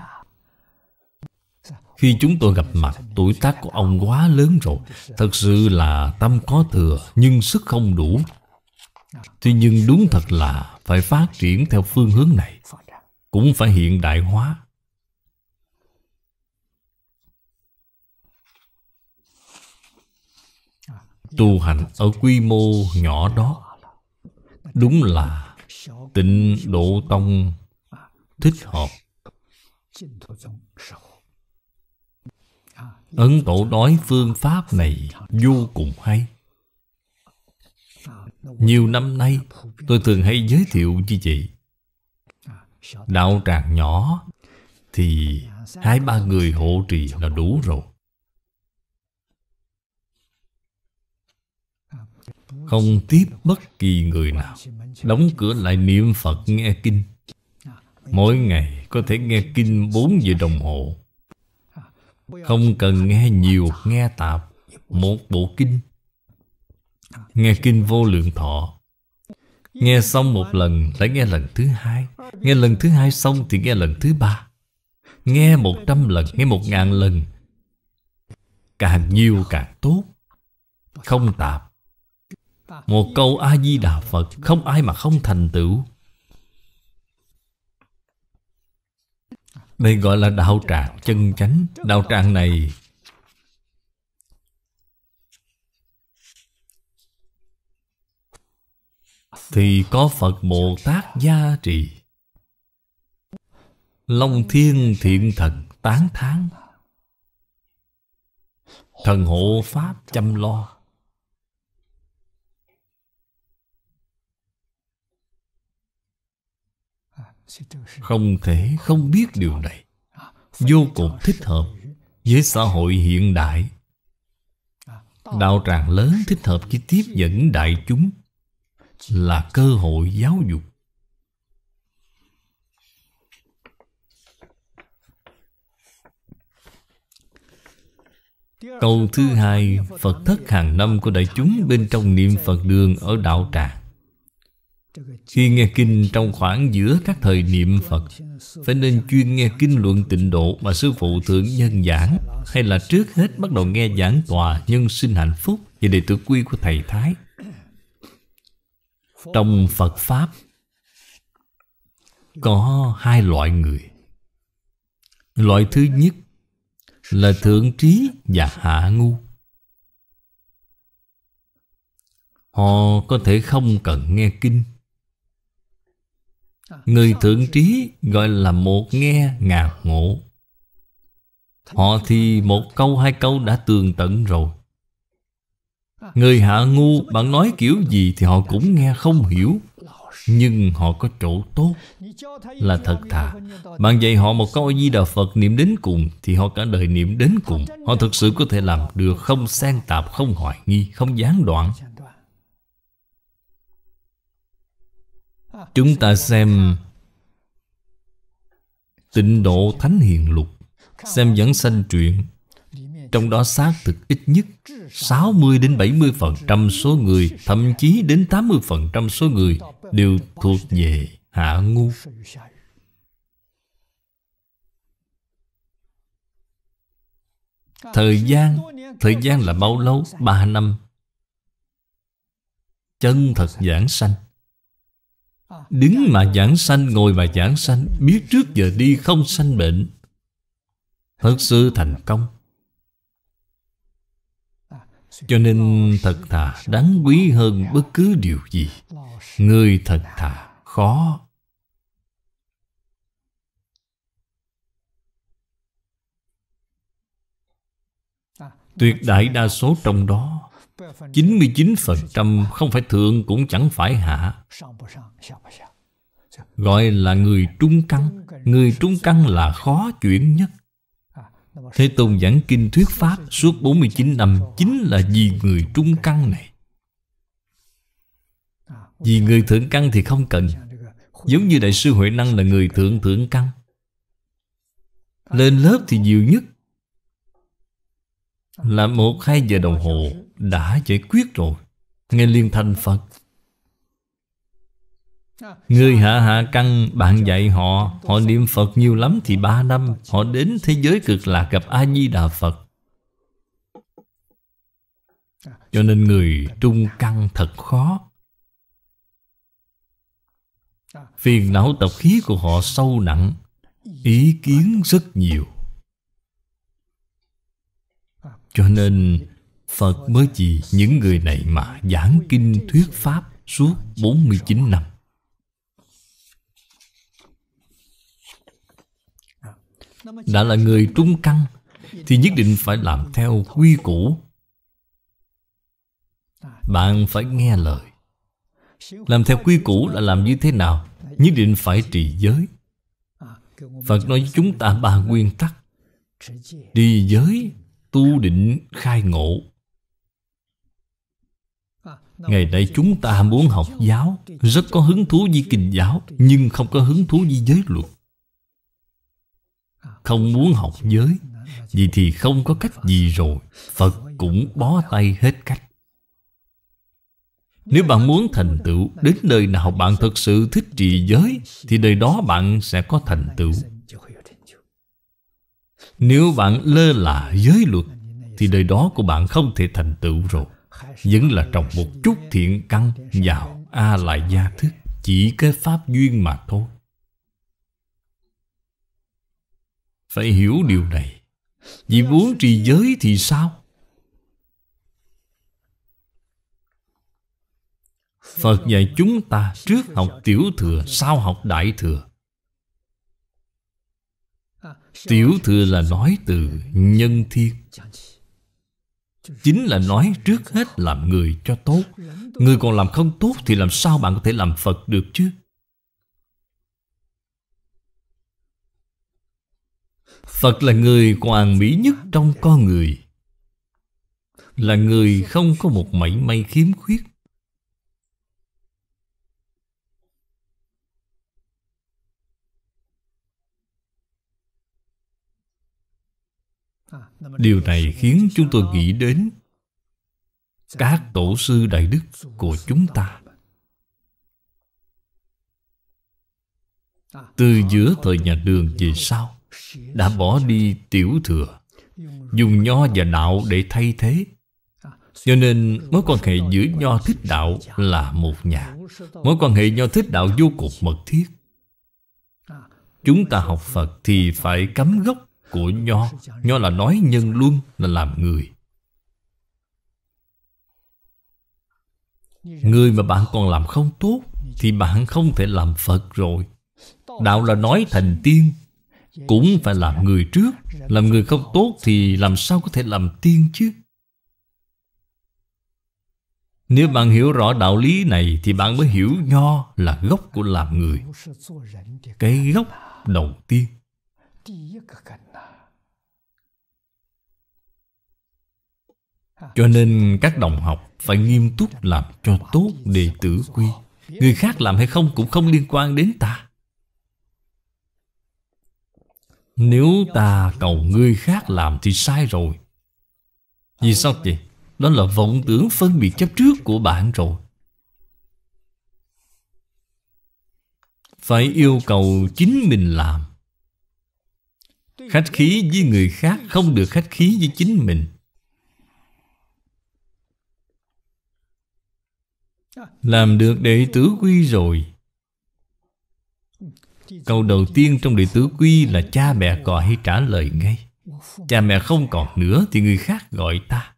Khi chúng tôi gặp mặt Tuổi tác của ông quá lớn rồi Thật sự là tâm có thừa Nhưng sức không đủ Tuy nhiên đúng thật là Phải phát triển theo phương hướng này Cũng phải hiện đại hóa tu hành ở quy mô nhỏ đó đúng là tịnh độ tông thích hợp ấn tổ nói phương pháp này vô cùng hay nhiều năm nay tôi thường hay giới thiệu với chị đạo tràng nhỏ thì hai ba người hộ trì là đủ rồi Không tiếp bất kỳ người nào Đóng cửa lại niệm Phật nghe kinh Mỗi ngày có thể nghe kinh 4 giờ đồng hồ Không cần nghe nhiều, nghe tạp Một bộ kinh Nghe kinh vô lượng thọ Nghe xong một lần lại nghe lần thứ hai Nghe lần thứ hai xong thì nghe lần thứ ba Nghe một trăm lần, nghe một ngàn lần Càng nhiều càng tốt Không tạp một câu A-di-đà Phật Không ai mà không thành tựu Đây gọi là đạo tràng chân chánh Đạo tràng này Thì có Phật Bồ Tát gia trì Long thiên thiện thần tán thán Thần hộ Pháp chăm lo Không thể không biết điều này Vô cùng thích hợp Với xã hội hiện đại Đạo tràng lớn thích hợp với tiếp dẫn đại chúng Là cơ hội giáo dục Câu thứ hai Phật thất hàng năm của đại chúng Bên trong niệm Phật đường ở đạo tràng khi nghe kinh trong khoảng giữa các thời niệm Phật Phải nên chuyên nghe kinh luận tịnh độ mà sư phụ thượng nhân giảng Hay là trước hết bắt đầu nghe giảng tòa nhân sinh hạnh phúc Và đệ tử quy của Thầy Thái Trong Phật Pháp Có hai loại người Loại thứ nhất là thượng trí và hạ ngu Họ có thể không cần nghe kinh À, người thượng trí gọi là một nghe ngạc ngộ Họ thì một câu hai câu đã tường tận rồi à, Người hạ ngu bạn nói kiểu gì thì họ cũng nghe không hiểu Nhưng họ có chỗ tốt Là thật thà Bạn dạy họ một câu di đà Phật niệm đến cùng Thì họ cả đời niệm đến cùng Họ thực sự có thể làm được không sang tạp, không hoài nghi, không gián đoạn Chúng ta xem Tịnh độ Thánh Hiền Lục Xem dẫn sanh truyện Trong đó xác thực ít nhất 60 đến 70% số người Thậm chí đến 80% số người Đều thuộc về hạ ngu Thời gian Thời gian là bao lâu? 3 năm Chân thật giảng sanh Đứng mà giảng sanh, ngồi mà giảng sanh Biết trước giờ đi không sanh bệnh Thật sự thành công Cho nên thật thà đáng quý hơn bất cứ điều gì Người thật thà khó Tuyệt đại đa số trong đó 99% không phải thượng cũng chẳng phải hạ gọi là người trung căn người trung căn là khó chuyển nhất Thế Tôn giảng kinh thuyết pháp suốt 49 năm chính là vì người trung căn này. Vì người thượng căn thì không cần. Giống như Đại sư Huệ Năng là người thượng thượng căn. Lên lớp thì nhiều nhất là một hai giờ đồng hồ đã giải quyết rồi. Nghe liên thanh Phật Người hạ hạ căn Bạn dạy họ Họ niệm Phật nhiều lắm thì ba năm Họ đến thế giới cực lạc gặp A-di-đà Phật Cho nên người trung căn thật khó Phiền não tập khí của họ sâu nặng Ý kiến rất nhiều Cho nên Phật mới chỉ những người này mà giảng kinh thuyết pháp suốt 49 năm đã là người trung căn thì nhất định phải làm theo quy củ bạn phải nghe lời làm theo quy củ là làm như thế nào nhất định phải trì giới phật nói với chúng ta ba nguyên tắc trì giới tu định khai ngộ Ngày nay chúng ta muốn học giáo Rất có hứng thú với kinh giáo Nhưng không có hứng thú với giới luật không muốn học giới Vì thì không có cách gì rồi Phật cũng bó tay hết cách Nếu bạn muốn thành tựu Đến nơi nào bạn thật sự thích trì giới Thì nơi đó bạn sẽ có thành tựu Nếu bạn lơ là giới luật Thì đời đó của bạn không thể thành tựu rồi Vẫn là trồng một chút thiện căn vào A-lại gia thức Chỉ cái pháp duyên mà thôi Phải hiểu điều này Vì muốn trì giới thì sao? Phật dạy chúng ta trước học tiểu thừa Sau học đại thừa Tiểu thừa là nói từ nhân thiên Chính là nói trước hết làm người cho tốt Người còn làm không tốt Thì làm sao bạn có thể làm Phật được chứ Phật là người hoàn mỹ nhất trong con người Là người không có một mảy may khiếm khuyết Điều này khiến chúng tôi nghĩ đến Các tổ sư đại đức của chúng ta Từ giữa thời nhà đường về sau đã bỏ đi tiểu thừa dùng nho và đạo để thay thế cho nên mối quan hệ giữa nho thích đạo là một nhà Mối quan hệ nho thích đạo vô cùng mật thiết Chúng ta học Phật thì phải cắm gốc của nho Nho là nói nhân luân là làm người Người mà bạn còn làm không tốt Thì bạn không thể làm Phật rồi Đạo là nói thành tiên cũng phải làm người trước Làm người không tốt thì làm sao có thể làm tiên chứ Nếu bạn hiểu rõ đạo lý này Thì bạn mới hiểu nho là gốc của làm người Cái gốc đầu tiên Cho nên các đồng học phải nghiêm túc làm cho tốt đệ tử quy Người khác làm hay không cũng không liên quan đến ta Nếu ta cầu người khác làm thì sai rồi Vì sao vậy? Đó là vọng tưởng phân biệt chấp trước của bạn rồi Phải yêu cầu chính mình làm Khách khí với người khác không được khách khí với chính mình Làm được đệ tử quy rồi Câu đầu tiên trong đệ tứ quy là cha mẹ gọi hay trả lời ngay Cha mẹ không còn nữa thì người khác gọi ta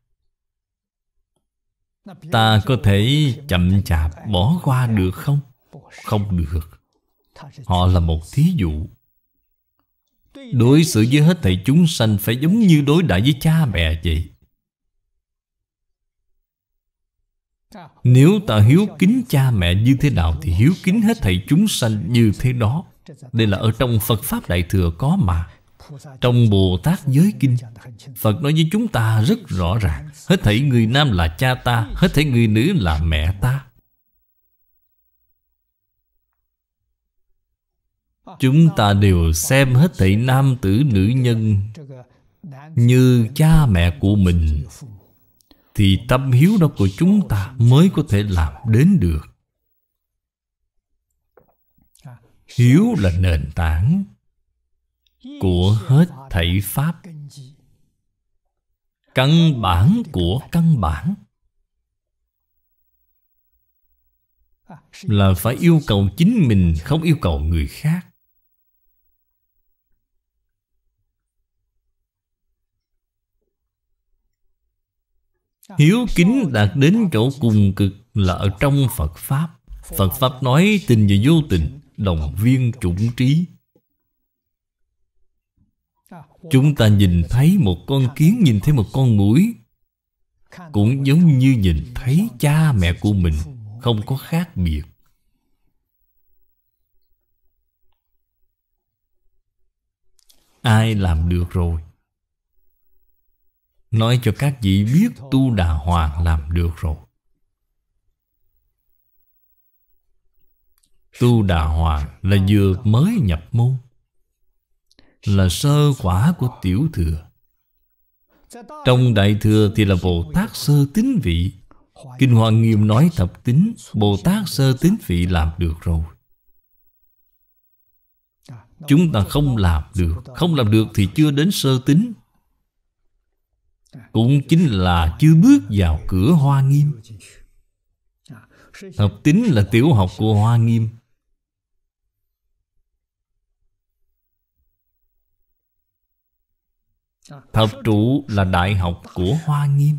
Ta có thể chậm chạp bỏ qua được không? Không được Họ là một thí dụ Đối xử với hết thầy chúng sanh Phải giống như đối đãi với cha mẹ vậy Nếu ta hiếu kính cha mẹ như thế nào Thì hiếu kính hết thầy chúng sanh như thế đó đây là ở trong Phật Pháp Đại Thừa có mà Trong Bồ Tát Giới Kinh Phật nói với chúng ta rất rõ ràng Hết thảy người nam là cha ta Hết thảy người nữ là mẹ ta Chúng ta đều xem hết thảy nam tử nữ nhân Như cha mẹ của mình Thì tâm hiếu đó của chúng ta mới có thể làm đến được hiếu là nền tảng của hết thảy pháp căn bản của căn bản là phải yêu cầu chính mình không yêu cầu người khác hiếu kính đạt đến chỗ cùng cực là ở trong phật pháp phật pháp nói tình và vô tình đồng viên chủng trí Chúng ta nhìn thấy một con kiến Nhìn thấy một con mũi Cũng giống như nhìn thấy cha mẹ của mình Không có khác biệt Ai làm được rồi Nói cho các vị biết Tu Đà Hoàng làm được rồi Tu Đà Hòa là vừa mới nhập môn Là sơ quả của Tiểu Thừa Trong Đại Thừa thì là Bồ Tát Sơ Tính Vị Kinh Hoa Nghiêm nói thập tính Bồ Tát Sơ Tính Vị làm được rồi Chúng ta không làm được Không làm được thì chưa đến sơ tính Cũng chính là chưa bước vào cửa Hoa Nghiêm Thập tính là tiểu học của Hoa Nghiêm Thập trụ là đại học của Hoa Nghiêm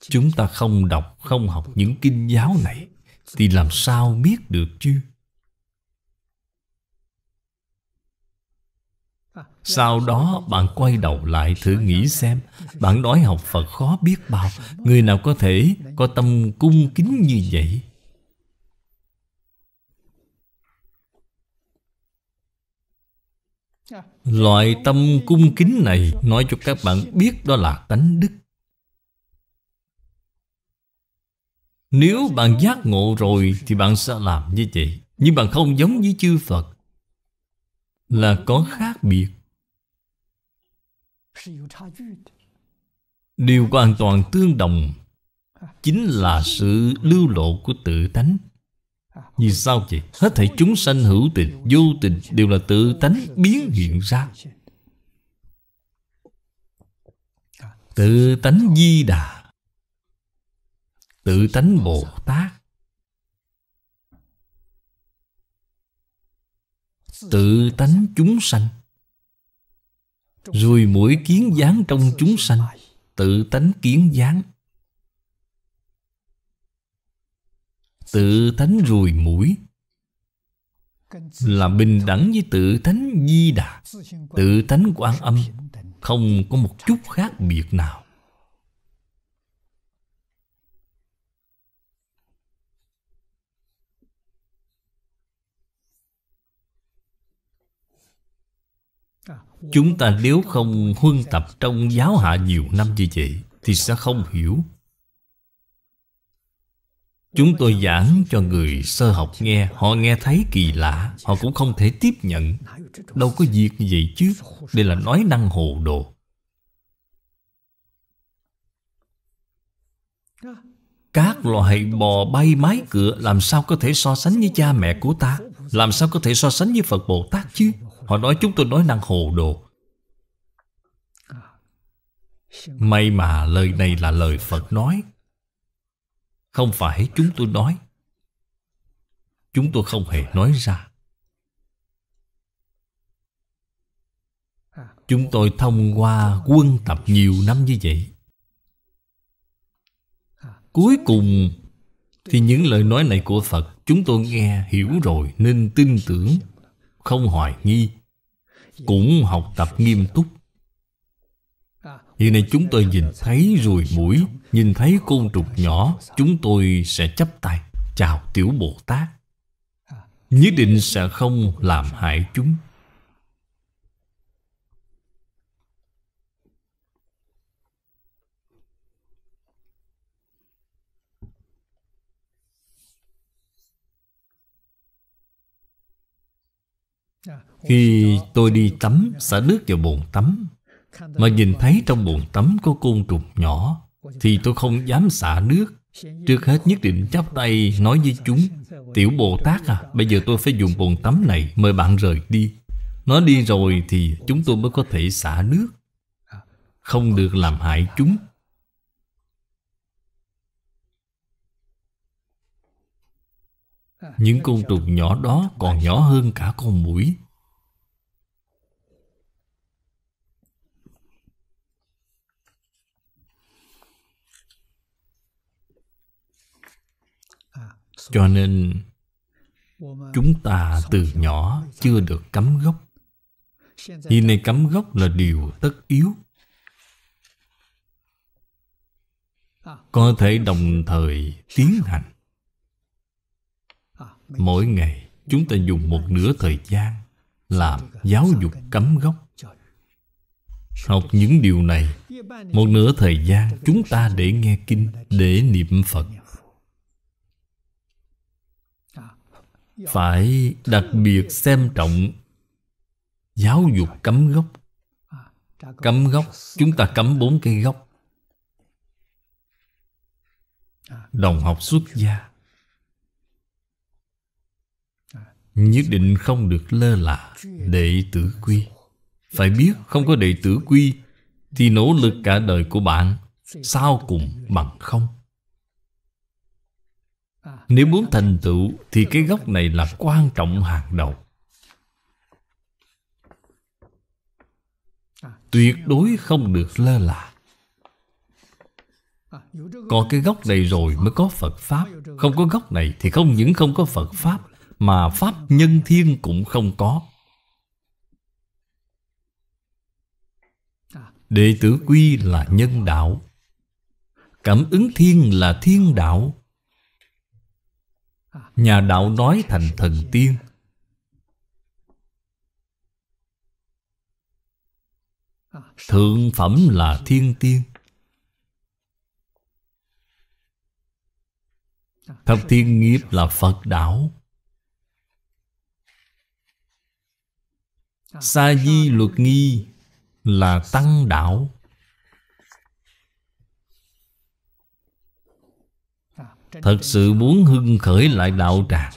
Chúng ta không đọc, không học những kinh giáo này Thì làm sao biết được chứ? Sau đó bạn quay đầu lại thử nghĩ xem Bạn nói học Phật khó biết bao Người nào có thể có tâm cung kính như vậy Loại tâm cung kính này Nói cho các bạn biết đó là tánh đức Nếu bạn giác ngộ rồi Thì bạn sẽ làm như vậy Nhưng bạn không giống với chư Phật Là có khác biệt điều hoàn toàn tương đồng chính là sự lưu lộ của tự tánh vì sao vậy hết thảy chúng sanh hữu tình vô tình đều là tự tánh biến hiện ra tự tánh di đà tự tánh bồ tát tự tánh chúng sanh rồi mỗi kiến dáng trong chúng sanh tự tánh kiến dáng tự tánh ruồi mũi là bình đẳng với tự tánh di đà tự tánh quan âm không có một chút khác biệt nào Chúng ta nếu không huân tập trong giáo hạ nhiều năm như vậy Thì sẽ không hiểu Chúng tôi giảng cho người sơ học nghe Họ nghe thấy kỳ lạ Họ cũng không thể tiếp nhận Đâu có việc như vậy chứ Đây là nói năng hồ đồ Các loài bò bay mái cửa Làm sao có thể so sánh với cha mẹ của ta Làm sao có thể so sánh với Phật Bồ Tát chứ Họ nói chúng tôi nói năng hồ đồ May mà lời này là lời Phật nói Không phải chúng tôi nói Chúng tôi không hề nói ra Chúng tôi thông qua quân tập nhiều năm như vậy Cuối cùng Thì những lời nói này của Phật Chúng tôi nghe hiểu rồi nên tin tưởng không hoài nghi cũng học tập nghiêm túc hiện nay chúng tôi nhìn thấy ruồi mũi nhìn thấy côn trùng nhỏ chúng tôi sẽ chấp tay chào tiểu bồ tát nhất định sẽ không làm hại chúng Khi tôi đi tắm Xả nước vào bồn tắm Mà nhìn thấy trong bồn tắm có côn trùng nhỏ Thì tôi không dám xả nước Trước hết nhất định chắp tay nói với chúng Tiểu Bồ Tát à Bây giờ tôi phải dùng bồn tắm này Mời bạn rời đi Nó đi rồi thì chúng tôi mới có thể xả nước Không được làm hại chúng Những côn trùng nhỏ đó còn nhỏ hơn cả con mũi cho nên chúng ta từ nhỏ chưa được cắm gốc hiện nay cắm gốc là điều tất yếu có thể đồng thời tiến hành mỗi ngày chúng ta dùng một nửa thời gian làm giáo dục cắm gốc học những điều này một nửa thời gian chúng ta để nghe kinh để niệm phật phải đặc biệt xem trọng giáo dục cấm gốc cấm gốc chúng ta cấm bốn cây gốc đồng học xuất gia nhất định không được lơ là đệ tử quy phải biết không có đệ tử quy thì nỗ lực cả đời của bạn sao cùng bằng không nếu muốn thành tựu Thì cái gốc này là quan trọng hàng đầu Tuyệt đối không được lơ là Có cái gốc này rồi mới có Phật Pháp Không có gốc này thì không những không có Phật Pháp Mà Pháp nhân thiên cũng không có Đệ tử quy là nhân đạo Cảm ứng thiên là thiên đạo Nhà đạo nói thành thần tiên Thượng phẩm là thiên tiên Thập thiên nghiệp là Phật đạo Sa di luật nghi là tăng đạo Thật sự muốn hưng khởi lại đạo tràng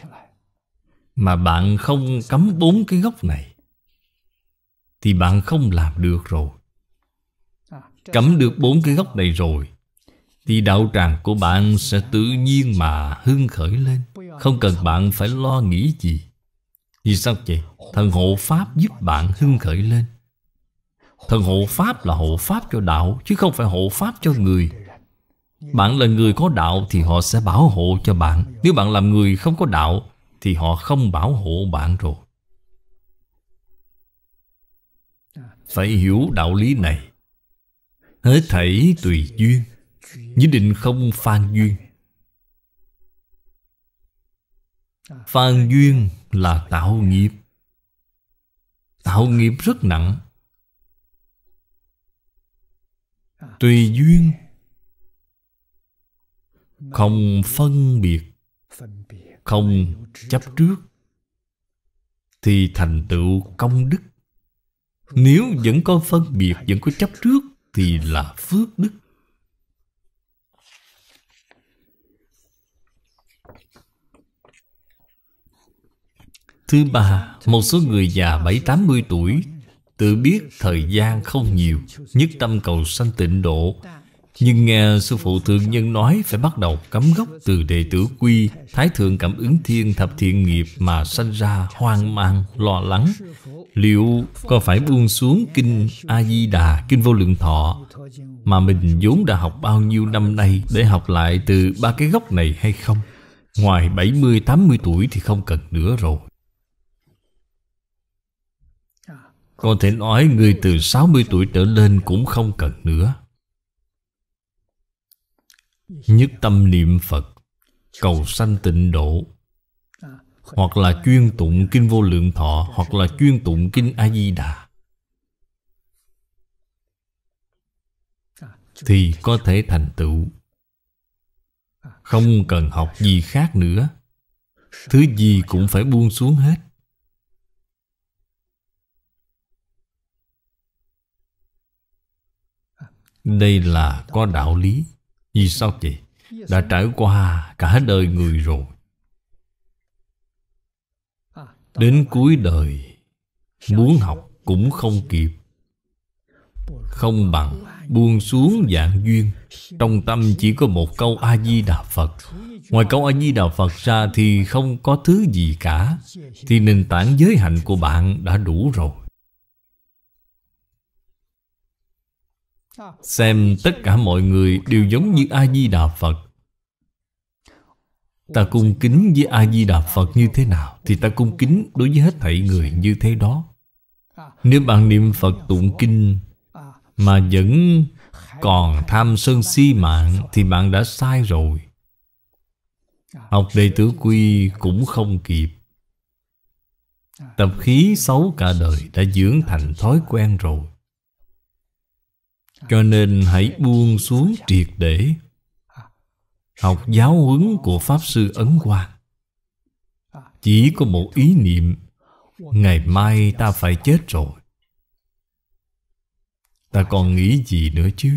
Mà bạn không cấm bốn cái gốc này Thì bạn không làm được rồi Cấm được bốn cái gốc này rồi Thì đạo tràng của bạn sẽ tự nhiên mà hưng khởi lên Không cần bạn phải lo nghĩ gì Vì sao vậy? Thần hộ Pháp giúp bạn hưng khởi lên Thần hộ Pháp là hộ Pháp cho đạo Chứ không phải hộ Pháp cho người bạn là người có đạo thì họ sẽ bảo hộ cho bạn Nếu bạn làm người không có đạo Thì họ không bảo hộ bạn rồi Phải hiểu đạo lý này Hết thảy tùy duyên Nhất định không phan duyên Phan duyên là tạo nghiệp Tạo nghiệp rất nặng Tùy duyên không phân biệt không chấp trước thì thành tựu công đức nếu vẫn có phân biệt vẫn có chấp trước thì là phước đức Thứ ba, một số người già bảy tám mươi tuổi Tự biết thời gian không nhiều Nhất tâm cầu sanh tịnh độ nhưng nghe sư phụ thượng nhân nói phải bắt đầu cấm gốc từ đệ tử quy, thái thượng cảm ứng thiên thập thiện nghiệp mà sanh ra hoang mang, lo lắng. Liệu có phải buông xuống kinh A-di-đà, kinh vô lượng thọ mà mình vốn đã học bao nhiêu năm nay để học lại từ ba cái gốc này hay không? Ngoài 70-80 tuổi thì không cần nữa rồi. Có thể nói người từ 60 tuổi trở lên cũng không cần nữa. Nhất tâm niệm Phật Cầu sanh tịnh độ Hoặc là chuyên tụng Kinh Vô Lượng Thọ Hoặc là chuyên tụng Kinh A-di-đà Thì có thể thành tựu Không cần học gì khác nữa Thứ gì cũng phải buông xuống hết Đây là có đạo lý vì sao vậy? Đã trải qua cả đời người rồi Đến cuối đời Muốn học cũng không kịp Không bằng buông xuống dạng duyên Trong tâm chỉ có một câu A-di-đà Phật Ngoài câu A-di-đà Phật ra thì không có thứ gì cả Thì nền tảng giới hạnh của bạn đã đủ rồi Xem tất cả mọi người đều giống như A-di-đà Phật Ta cung kính với A-di-đà Phật như thế nào Thì ta cung kính đối với hết thảy người như thế đó Nếu bạn niệm Phật tụng kinh Mà vẫn còn tham sân si mạng Thì bạn đã sai rồi Học đệ tử quy cũng không kịp Tập khí xấu cả đời đã dưỡng thành thói quen rồi cho nên hãy buông xuống triệt để học giáo huấn của pháp sư ấn quang chỉ có một ý niệm ngày mai ta phải chết rồi ta còn nghĩ gì nữa chứ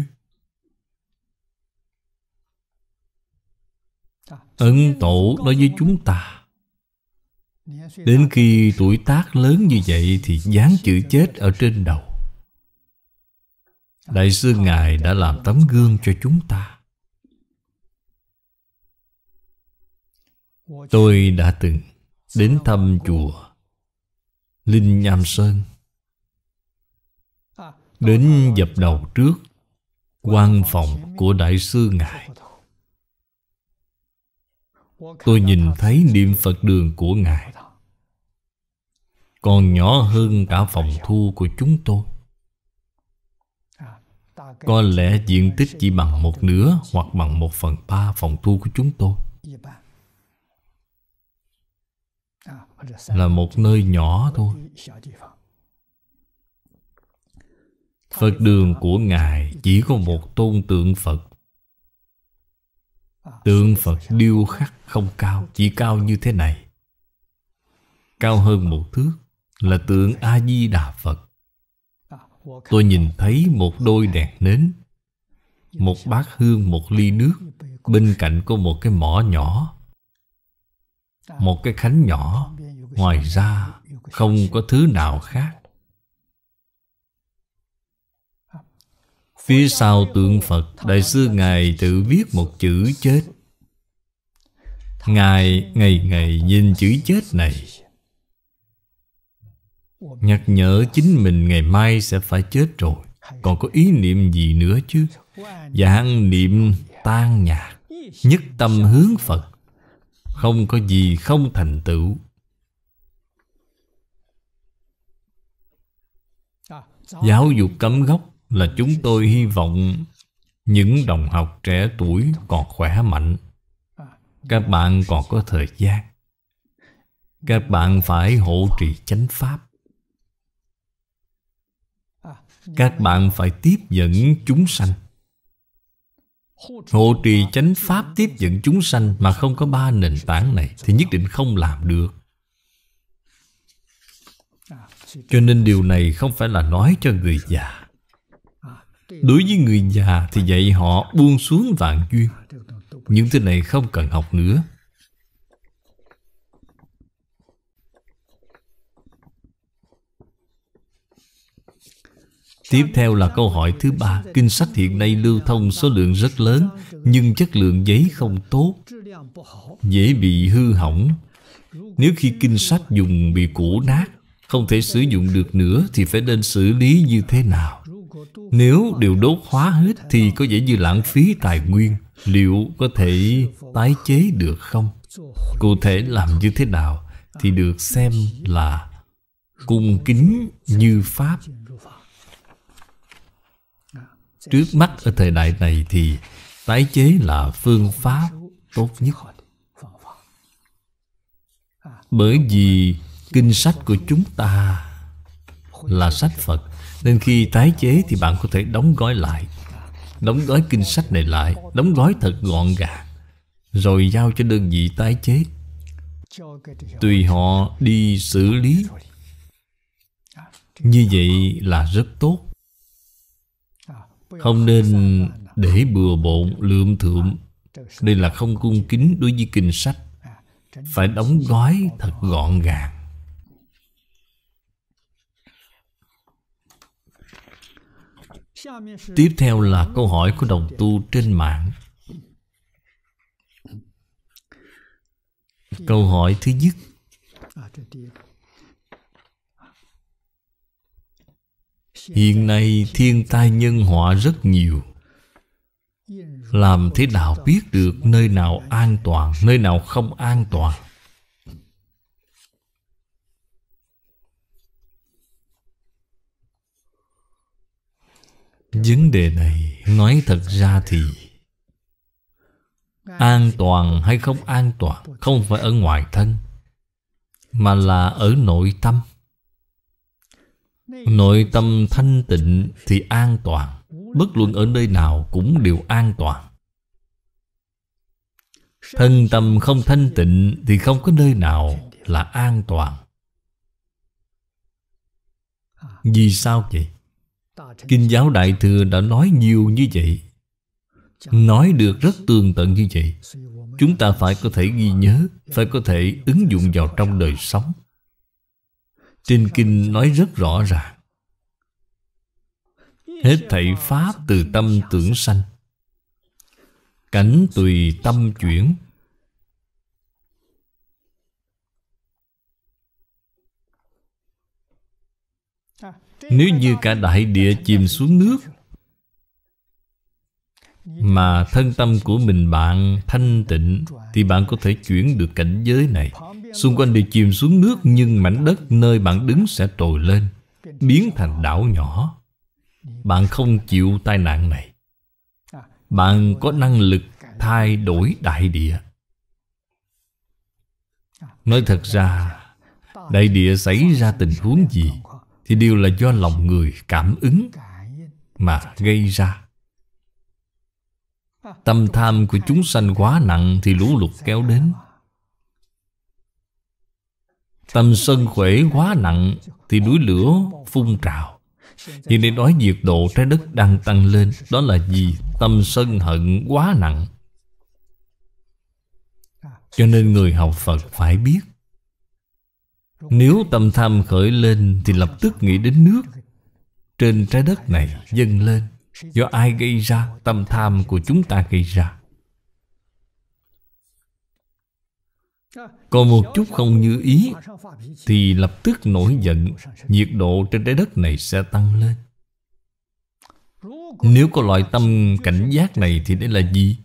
ấn tổ nói với chúng ta đến khi tuổi tác lớn như vậy thì dán chữ chết ở trên đầu Đại sư Ngài đã làm tấm gương cho chúng ta Tôi đã từng đến thăm chùa Linh Nham Sơn Đến dập đầu trước quan phòng của Đại sư Ngài Tôi nhìn thấy niệm Phật đường của Ngài Còn nhỏ hơn cả phòng thu của chúng tôi có lẽ diện tích chỉ bằng một nửa hoặc bằng một phần ba phòng thu của chúng tôi Là một nơi nhỏ thôi Phật đường của Ngài chỉ có một tôn tượng Phật Tượng Phật điêu khắc không cao Chỉ cao như thế này Cao hơn một thước Là tượng A-di-đà Phật tôi nhìn thấy một đôi đèn nến một bát hương một ly nước bên cạnh có một cái mỏ nhỏ một cái khánh nhỏ ngoài ra không có thứ nào khác phía sau tượng phật đại sư ngài tự viết một chữ chết ngài ngày ngày nhìn chữ chết này Nhắc nhở chính mình ngày mai sẽ phải chết rồi Còn có ý niệm gì nữa chứ Dạng niệm tan nhạc Nhất tâm hướng Phật Không có gì không thành tựu Giáo dục cấm gốc là chúng tôi hy vọng Những đồng học trẻ tuổi còn khỏe mạnh Các bạn còn có thời gian Các bạn phải hộ trì chánh pháp các bạn phải tiếp dẫn chúng sanh hộ trì chánh pháp tiếp dẫn chúng sanh mà không có ba nền tảng này thì nhất định không làm được cho nên điều này không phải là nói cho người già Đối với người già thì dạy họ buông xuống vạn duyên Những thứ này không cần học nữa Tiếp theo là câu hỏi thứ ba Kinh sách hiện nay lưu thông số lượng rất lớn Nhưng chất lượng giấy không tốt Dễ bị hư hỏng Nếu khi kinh sách dùng bị cũ nát Không thể sử dụng được nữa Thì phải nên xử lý như thế nào Nếu đều đốt hóa hết Thì có vẻ như lãng phí tài nguyên Liệu có thể tái chế được không? Cụ thể làm như thế nào Thì được xem là cung kính như Pháp Trước mắt ở thời đại này thì tái chế là phương pháp tốt nhất Bởi vì kinh sách của chúng ta là sách Phật Nên khi tái chế thì bạn có thể đóng gói lại Đóng gói kinh sách này lại Đóng gói thật gọn gàng Rồi giao cho đơn vị tái chế Tùy họ đi xử lý Như vậy là rất tốt không nên để bừa bộn lượm thượm Đây là không cung kính đối với kinh sách Phải đóng gói thật gọn gàng Tiếp theo là câu hỏi của đồng tu trên mạng Câu hỏi thứ nhất Hiện nay thiên tai nhân họa rất nhiều Làm thế nào biết được nơi nào an toàn Nơi nào không an toàn Vấn đề này nói thật ra thì An toàn hay không an toàn Không phải ở ngoài thân Mà là ở nội tâm Nội tâm thanh tịnh thì an toàn Bất luận ở nơi nào cũng đều an toàn Thân tâm không thanh tịnh Thì không có nơi nào là an toàn Vì sao vậy? Kinh giáo Đại Thừa đã nói nhiều như vậy Nói được rất tường tận như vậy Chúng ta phải có thể ghi nhớ Phải có thể ứng dụng vào trong đời sống trên kinh nói rất rõ ràng Hết thảy pháp từ tâm tưởng sanh Cảnh tùy tâm chuyển Nếu như cả đại địa chìm xuống nước Mà thân tâm của mình bạn thanh tịnh Thì bạn có thể chuyển được cảnh giới này Xung quanh đều chìm xuống nước Nhưng mảnh đất nơi bạn đứng sẽ trồi lên Biến thành đảo nhỏ Bạn không chịu tai nạn này Bạn có năng lực thay đổi đại địa Nói thật ra Đại địa xảy ra tình huống gì Thì đều là do lòng người cảm ứng Mà gây ra Tâm tham của chúng sanh quá nặng Thì lũ lụt kéo đến Tâm sân khỏe quá nặng Thì núi lửa phun trào Hiện nay nói nhiệt độ trái đất đang tăng lên Đó là gì? Tâm sân hận quá nặng Cho nên người học Phật phải biết Nếu tâm tham khởi lên Thì lập tức nghĩ đến nước Trên trái đất này dâng lên Do ai gây ra Tâm tham của chúng ta gây ra Còn một chút không như ý Thì lập tức nổi giận Nhiệt độ trên trái đất này sẽ tăng lên Nếu có loại tâm cảnh giác này thì đây là gì?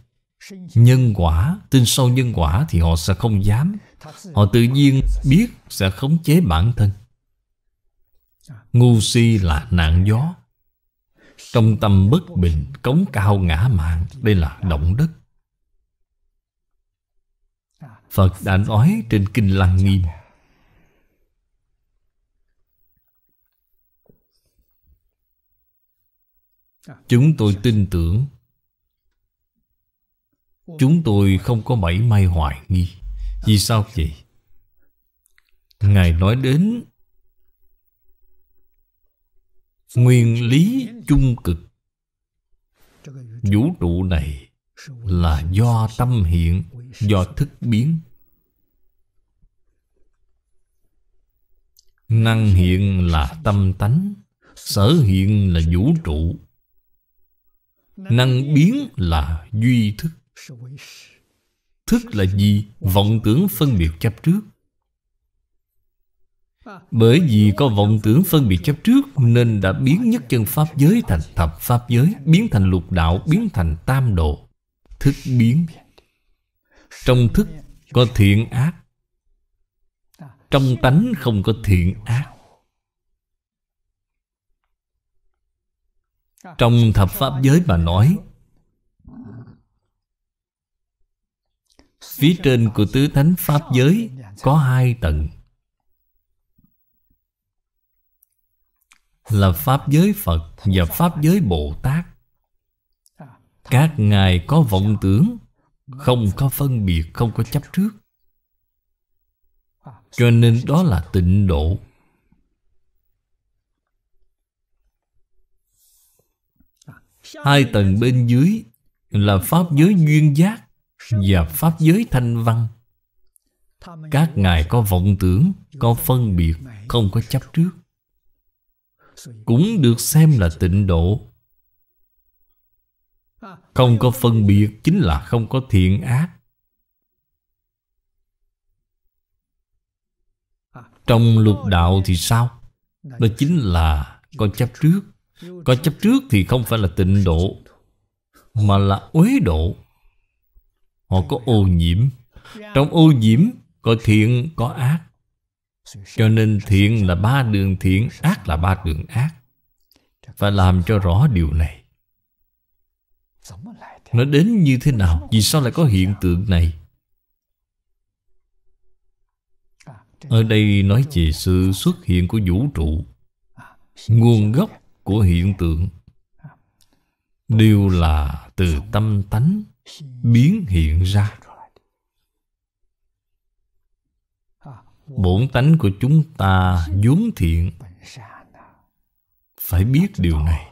Nhân quả, tin sâu nhân quả thì họ sẽ không dám Họ tự nhiên biết sẽ khống chế bản thân Ngu si là nạn gió Trong tâm bất bình, cống cao ngã mạng Đây là động đất Phật đã nói trên Kinh Lăng Nghiêm Chúng tôi tin tưởng Chúng tôi không có mảy may hoài nghi Vì sao vậy? Ngài nói đến Nguyên lý chung cực Vũ trụ này là do tâm hiện do thức biến năng hiện là tâm tánh sở hiện là vũ trụ năng biến là duy thức thức là gì vọng tưởng phân biệt chấp trước bởi vì có vọng tưởng phân biệt chấp trước Nên đã biến nhất chân Pháp giới thành thập Pháp giới Biến thành lục đạo, biến thành tam độ Thức biến trong thức có thiện ác Trong tánh không có thiện ác Trong thập pháp giới mà nói Phía trên của tứ thánh pháp giới Có hai tầng Là pháp giới Phật Và pháp giới Bồ Tát Các ngài có vọng tưởng không có phân biệt, không có chấp trước Cho nên đó là tịnh độ Hai tầng bên dưới là Pháp giới duyên giác và Pháp giới thanh văn Các ngài có vọng tưởng, có phân biệt, không có chấp trước Cũng được xem là tịnh độ không có phân biệt chính là không có thiện ác Trong lục đạo thì sao? Đó chính là có chấp trước Có chấp trước thì không phải là tịnh độ Mà là uế độ Họ có ô nhiễm Trong ô nhiễm có thiện có ác Cho nên thiện là ba đường thiện Ác là ba đường ác Phải làm cho rõ điều này nó đến như thế nào Vì sao lại có hiện tượng này Ở đây nói về sự xuất hiện của vũ trụ Nguồn gốc của hiện tượng Đều là từ tâm tánh biến hiện ra Bổn tánh của chúng ta vốn thiện Phải biết điều này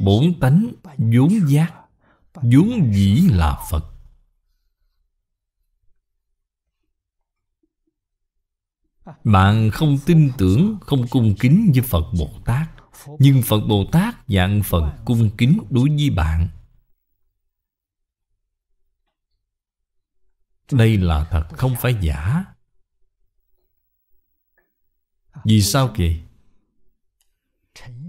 Bổn tánh vốn giác vốn dĩ là Phật Bạn không tin tưởng Không cung kính với Phật Bồ Tát Nhưng Phật Bồ Tát dạng phần cung kính đối với bạn Đây là thật không phải giả Vì sao vậy?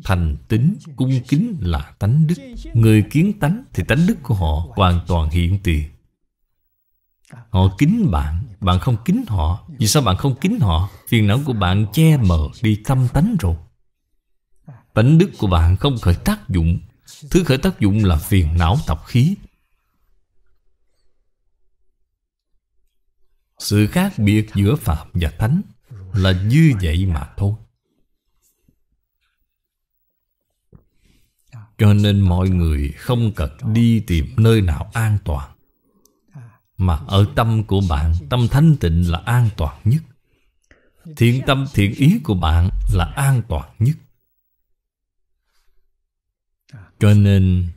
thành tính cung kính là tánh đức người kiến tánh thì tánh đức của họ hoàn toàn hiện tiền họ kính bạn bạn không kính họ vì sao bạn không kính họ phiền não của bạn che mờ đi tâm tánh rồi tánh đức của bạn không khởi tác dụng thứ khởi tác dụng là phiền não tập khí sự khác biệt giữa phạm và thánh là như vậy mà thôi Cho nên mọi người không cần đi tìm nơi nào an toàn Mà ở tâm của bạn Tâm thanh tịnh là an toàn nhất Thiện tâm thiện ý của bạn là an toàn nhất Cho nên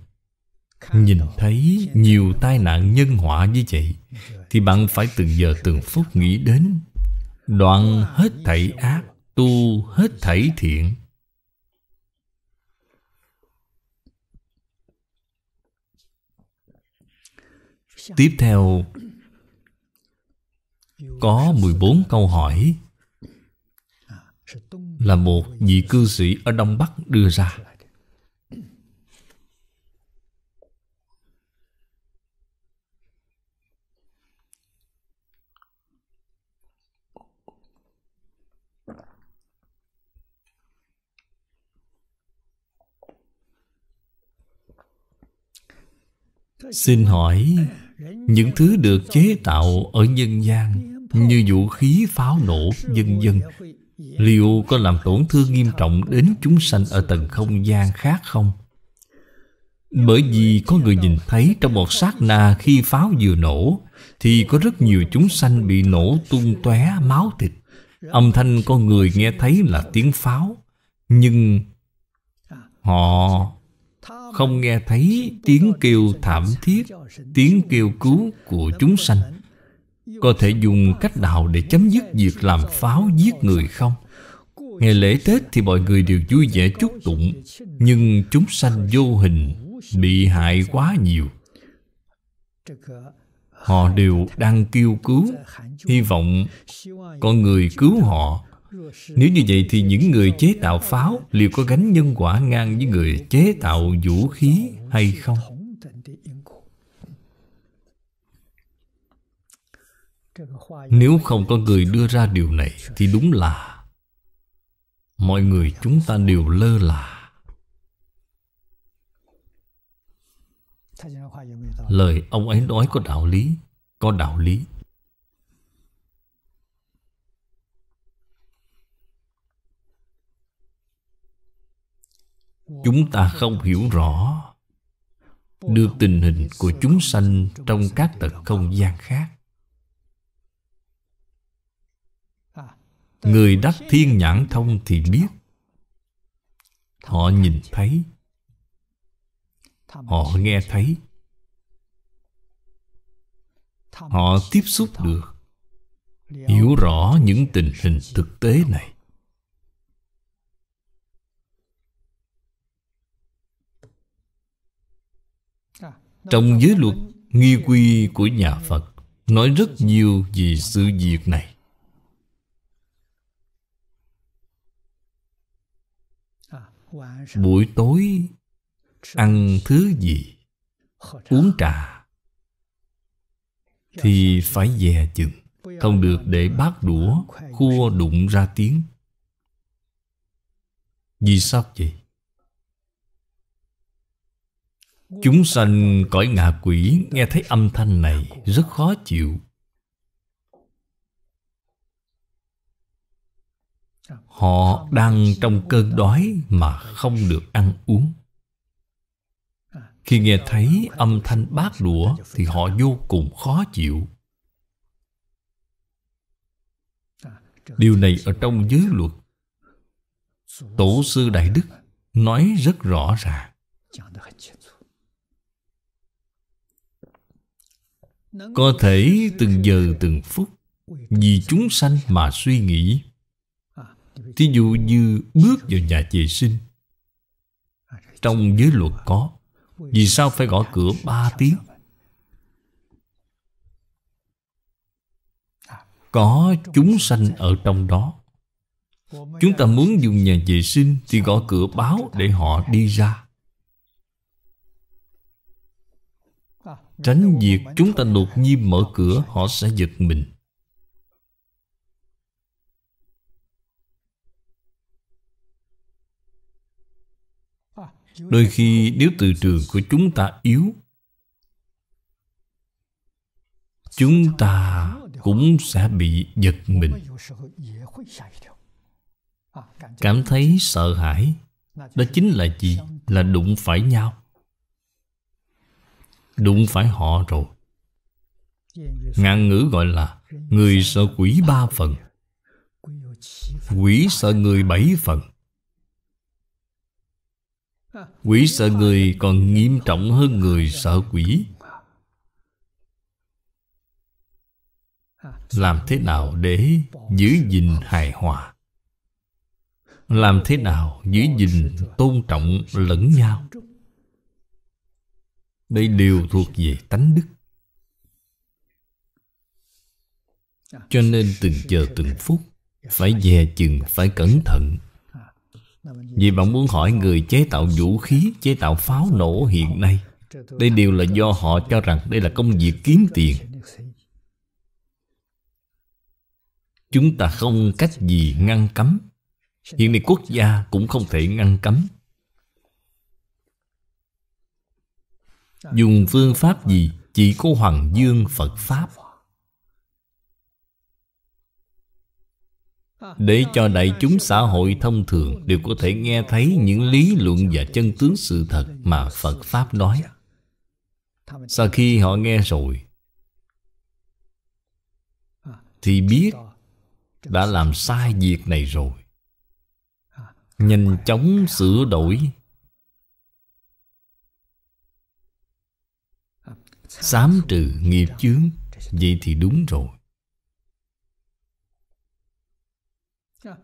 Nhìn thấy nhiều tai nạn nhân họa như vậy Thì bạn phải từng giờ từng phút nghĩ đến Đoạn hết thảy ác Tu hết thảy thiện Dạ. Tiếp theo Có 14 câu hỏi Là một vị cư sĩ ở Đông Bắc đưa ra Xin hỏi những thứ được chế tạo ở nhân gian Như vũ khí pháo nổ dân dân Liệu có làm tổn thương nghiêm trọng đến chúng sanh ở tầng không gian khác không? Bởi vì có người nhìn thấy trong một sát na khi pháo vừa nổ Thì có rất nhiều chúng sanh bị nổ tung tóe máu thịt Âm thanh con người nghe thấy là tiếng pháo Nhưng họ không nghe thấy tiếng kêu thảm thiết tiếng kêu cứu của chúng sanh có thể dùng cách nào để chấm dứt việc làm pháo giết người không ngày lễ tết thì mọi người đều vui vẻ chúc tụng nhưng chúng sanh vô hình bị hại quá nhiều họ đều đang kêu cứu hy vọng con người cứu họ nếu như vậy thì những người chế tạo pháo Liệu có gánh nhân quả ngang với người chế tạo vũ khí hay không? Nếu không có người đưa ra điều này Thì đúng là Mọi người chúng ta đều lơ là Lời ông ấy nói có đạo lý Có đạo lý chúng ta không hiểu rõ được tình hình của chúng sanh trong các tầng không gian khác người đắc thiên nhãn thông thì biết họ nhìn thấy họ nghe thấy họ tiếp xúc được hiểu rõ những tình hình thực tế này Trong giới luật nghi quy của nhà Phật Nói rất nhiều về sự việc này Buổi tối ăn thứ gì Uống trà Thì phải dè chừng Không được để bát đũa Khua đụng ra tiếng Vì sao vậy? Chúng sanh cõi ngạ quỷ nghe thấy âm thanh này rất khó chịu Họ đang trong cơn đói mà không được ăn uống Khi nghe thấy âm thanh bát đũa Thì họ vô cùng khó chịu Điều này ở trong giới luật Tổ sư Đại Đức nói rất rõ ràng có thể từng giờ từng phút vì chúng sanh mà suy nghĩ thí dụ như bước vào nhà vệ sinh trong giới luật có vì sao phải gõ cửa ba tiếng có chúng sanh ở trong đó chúng ta muốn dùng nhà vệ sinh thì gõ cửa báo để họ đi ra Tránh việc chúng ta đột nhiên mở cửa Họ sẽ giật mình Đôi khi nếu từ trường của chúng ta yếu Chúng ta cũng sẽ bị giật mình Cảm thấy sợ hãi Đó chính là gì? Là đụng phải nhau Đúng phải họ rồi Ngạn ngữ gọi là Người sợ quỷ ba phần Quỷ sợ người bảy phần Quỷ sợ người còn nghiêm trọng hơn người sợ quỷ Làm thế nào để giữ gìn hài hòa Làm thế nào giữ gìn tôn trọng lẫn nhau đây đều thuộc về tánh đức Cho nên từng giờ từng phút Phải dè chừng, phải cẩn thận Vì bạn muốn hỏi người chế tạo vũ khí Chế tạo pháo nổ hiện nay Đây đều là do họ cho rằng Đây là công việc kiếm tiền Chúng ta không cách gì ngăn cấm Hiện nay quốc gia cũng không thể ngăn cấm dùng phương pháp gì chỉ có hoàng dương phật pháp để cho đại chúng xã hội thông thường đều có thể nghe thấy những lý luận và chân tướng sự thật mà phật pháp nói sau khi họ nghe rồi thì biết đã làm sai việc này rồi nhanh chóng sửa đổi Sám trừ nghiệp chướng Vậy thì đúng rồi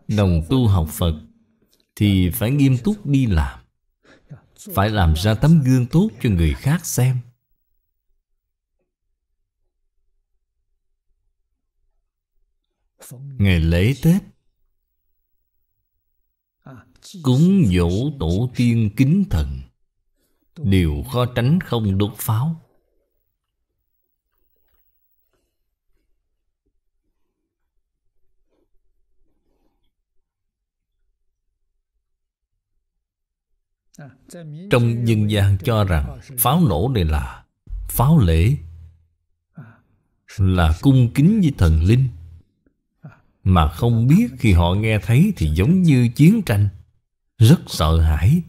Đồng tu học Phật Thì phải nghiêm túc đi làm Phải làm ra tấm gương tốt cho người khác xem Ngày lễ Tết Cúng dỗ tổ tiên kính thần Đều khó tránh không đốt pháo trong dân gian cho rằng pháo nổ này là pháo lễ là cung kính với thần linh mà không biết khi họ nghe thấy thì giống như chiến tranh rất sợ hãi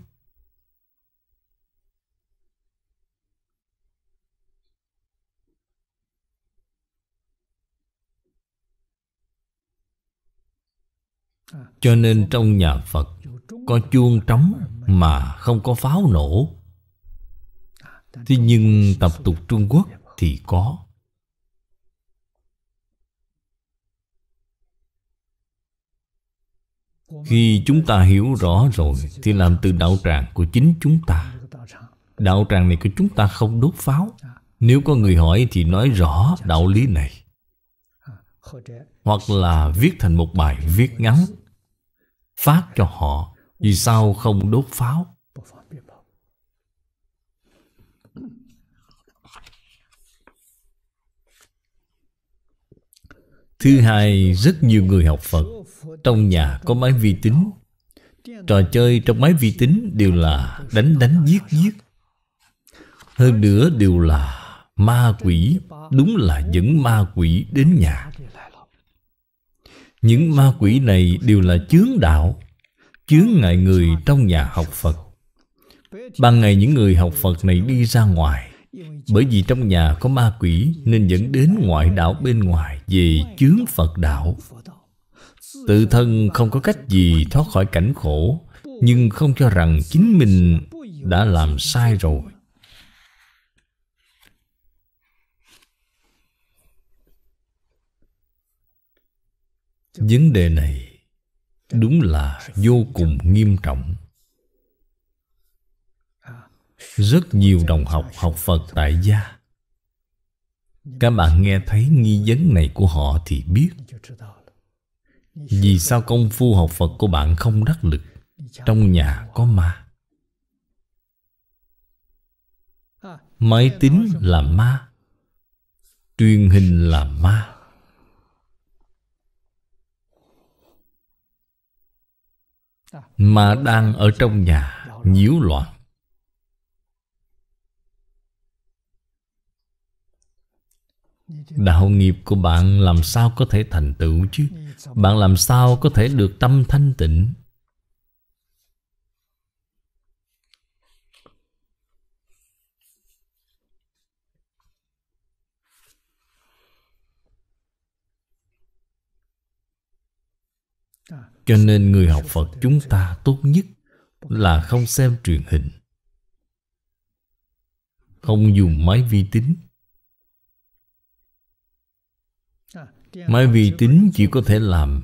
Cho nên trong nhà Phật Có chuông trống mà không có pháo nổ Thế nhưng tập tục Trung Quốc thì có Khi chúng ta hiểu rõ rồi Thì làm từ đạo tràng của chính chúng ta Đạo tràng này của chúng ta không đốt pháo Nếu có người hỏi thì nói rõ đạo lý này Hoặc là viết thành một bài viết ngắn phát cho họ vì sao không đốt pháo thứ hai rất nhiều người học phật trong nhà có máy vi tính trò chơi trong máy vi tính đều là đánh đánh giết giết hơn nữa đều là ma quỷ đúng là dẫn ma quỷ đến nhà những ma quỷ này đều là chướng đạo Chướng ngại người trong nhà học Phật Ban ngày những người học Phật này đi ra ngoài Bởi vì trong nhà có ma quỷ Nên dẫn đến ngoại đạo bên ngoài Về chướng Phật đạo Tự thân không có cách gì thoát khỏi cảnh khổ Nhưng không cho rằng chính mình đã làm sai rồi vấn đề này đúng là vô cùng nghiêm trọng à, rất nhiều đồng học học phật tại gia các bạn nghe thấy nghi vấn này của họ thì biết vì sao công phu học phật của bạn không đắc lực trong nhà có ma à, máy tính là ma truyền hình là ma mà đang ở trong nhà nhiễu loạn đạo nghiệp của bạn làm sao có thể thành tựu chứ bạn làm sao có thể được tâm thanh tịnh cho nên người học phật chúng ta tốt nhất là không xem truyền hình không dùng máy vi tính máy vi tính chỉ có thể làm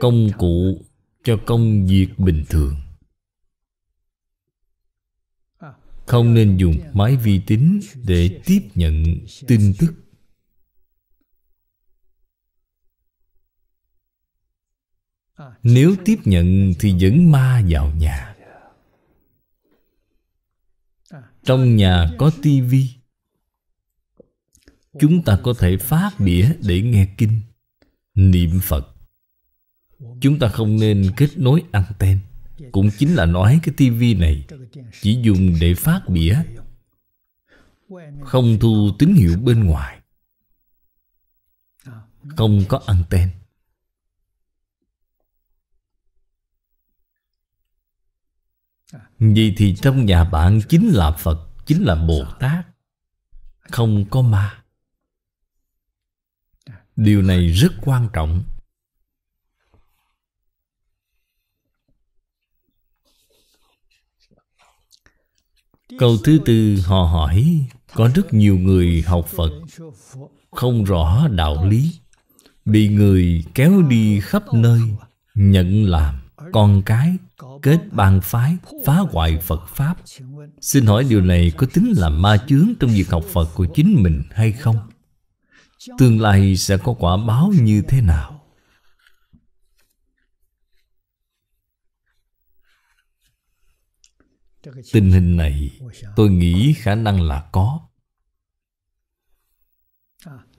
công cụ cho công việc bình thường không nên dùng máy vi tính để tiếp nhận tin tức Nếu tiếp nhận thì dẫn ma vào nhà Trong nhà có tivi Chúng ta có thể phát đĩa để nghe kinh Niệm Phật Chúng ta không nên kết nối anten Cũng chính là nói cái tivi này Chỉ dùng để phát đĩa Không thu tín hiệu bên ngoài Không có anten vì thì trong nhà bạn chính là Phật Chính là Bồ Tát Không có ma Điều này rất quan trọng Câu thứ tư họ hỏi Có rất nhiều người học Phật Không rõ đạo lý Bị người kéo đi khắp nơi Nhận làm con cái kết bang phái phá hoại phật pháp xin hỏi điều này có tính là ma chướng trong việc học phật của chính mình hay không tương lai sẽ có quả báo như thế nào tình hình này tôi nghĩ khả năng là có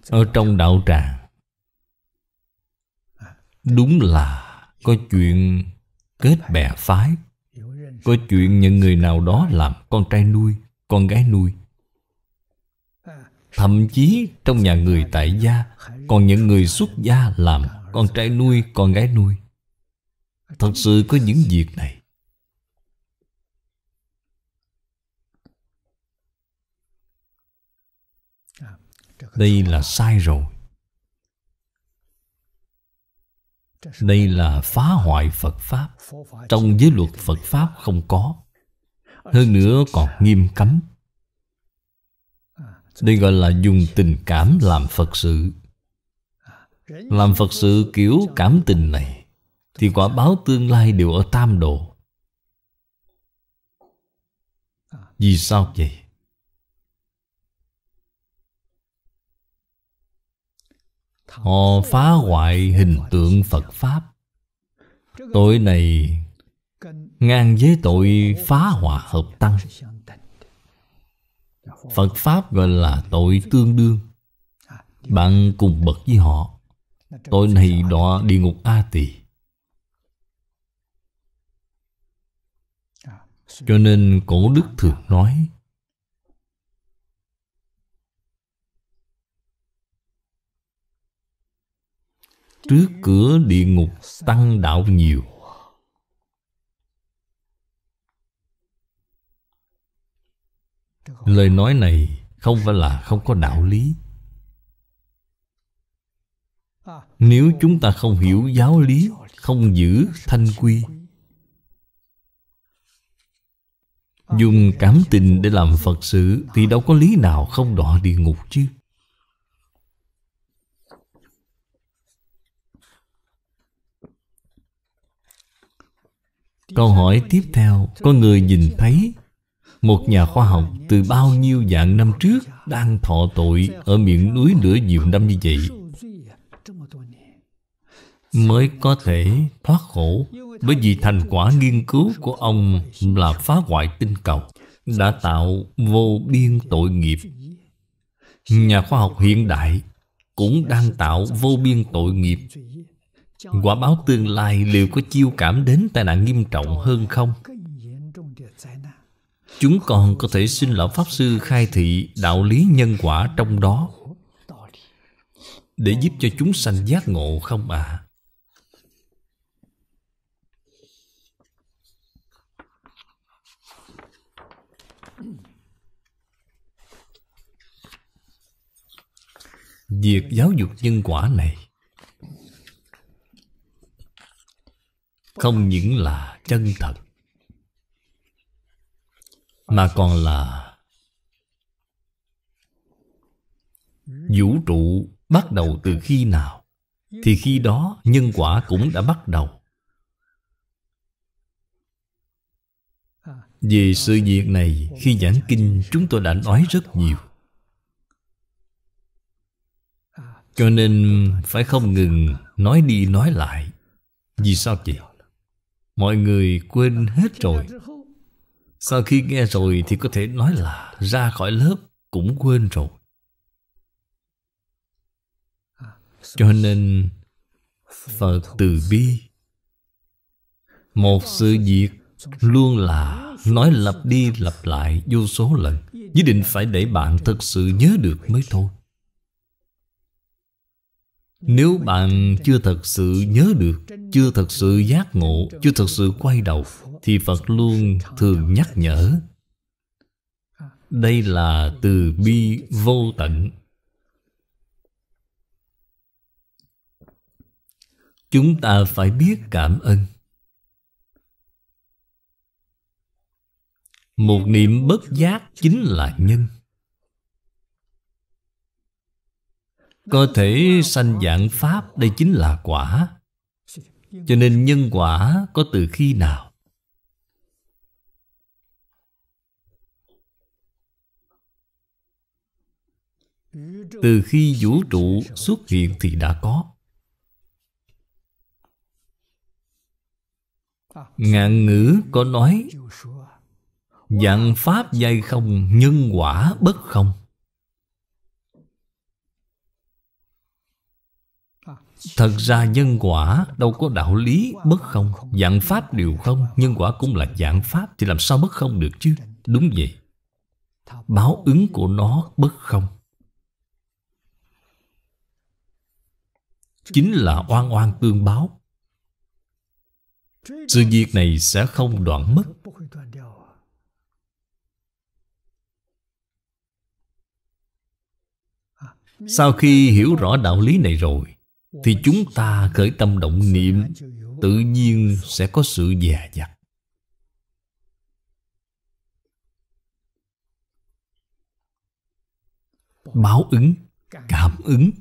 ở trong đạo tràng đúng là có chuyện kết bè phái có chuyện những người nào đó làm con trai nuôi con gái nuôi thậm chí trong nhà người tại gia còn những người xuất gia làm con trai nuôi con gái nuôi thật sự có những việc này đây là sai rồi đây là phá hoại phật pháp trong giới luật phật pháp không có hơn nữa còn nghiêm cấm đây gọi là dùng tình cảm làm phật sự làm phật sự kiểu cảm tình này thì quả báo tương lai đều ở tam độ vì sao vậy Họ phá hoại hình tượng Phật Pháp Tội này Ngang với tội phá hòa hợp tăng Phật Pháp gọi là tội tương đương Bạn cùng bậc với họ Tội này đọa địa ngục A Tỳ Cho nên cổ đức thường nói trước cửa địa ngục tăng đạo nhiều lời nói này không phải là không có đạo lý nếu chúng ta không hiểu giáo lý không giữ thanh quy dùng cảm tình để làm phật sự thì đâu có lý nào không đọa địa ngục chứ Câu hỏi tiếp theo Có người nhìn thấy Một nhà khoa học từ bao nhiêu dạng năm trước Đang thọ tội ở miệng núi lửa nhiều năm như vậy Mới có thể thoát khổ Bởi vì thành quả nghiên cứu của ông Là phá hoại tinh cầu Đã tạo vô biên tội nghiệp Nhà khoa học hiện đại Cũng đang tạo vô biên tội nghiệp Quả báo tương lai liệu có chiêu cảm đến tai nạn nghiêm trọng hơn không? Chúng còn có thể xin Lão Pháp Sư khai thị đạo lý nhân quả trong đó Để giúp cho chúng sanh giác ngộ không ạ? À? Việc giáo dục nhân quả này không những là chân thật mà còn là vũ trụ bắt đầu từ khi nào thì khi đó nhân quả cũng đã bắt đầu về sự việc này khi giảng kinh chúng tôi đã nói rất nhiều cho nên phải không ngừng nói đi nói lại vì sao vậy mọi người quên hết rồi sau khi nghe rồi thì có thể nói là ra khỏi lớp cũng quên rồi cho nên phật từ bi một sự việc luôn là nói lặp đi lặp lại vô số lần nhất định phải để bạn thực sự nhớ được mới thôi nếu bạn chưa thật sự nhớ được Chưa thật sự giác ngộ Chưa thật sự quay đầu Thì Phật luôn thường nhắc nhở Đây là từ bi vô tận Chúng ta phải biết cảm ơn Một niệm bất giác chính là nhân Cơ thể sanh dạng Pháp Đây chính là quả Cho nên nhân quả có từ khi nào Từ khi vũ trụ xuất hiện thì đã có Ngạn ngữ có nói Dạng Pháp dây không Nhân quả bất không Thật ra nhân quả đâu có đạo lý bất không Dạng pháp đều không Nhân quả cũng là dạng pháp Thì làm sao bất không được chứ Đúng vậy Báo ứng của nó bất không Chính là oan oan tương báo Sự việc này sẽ không đoạn mất Sau khi hiểu rõ đạo lý này rồi thì chúng ta khởi tâm động niệm Tự nhiên sẽ có sự dè dặt Báo ứng Cảm ứng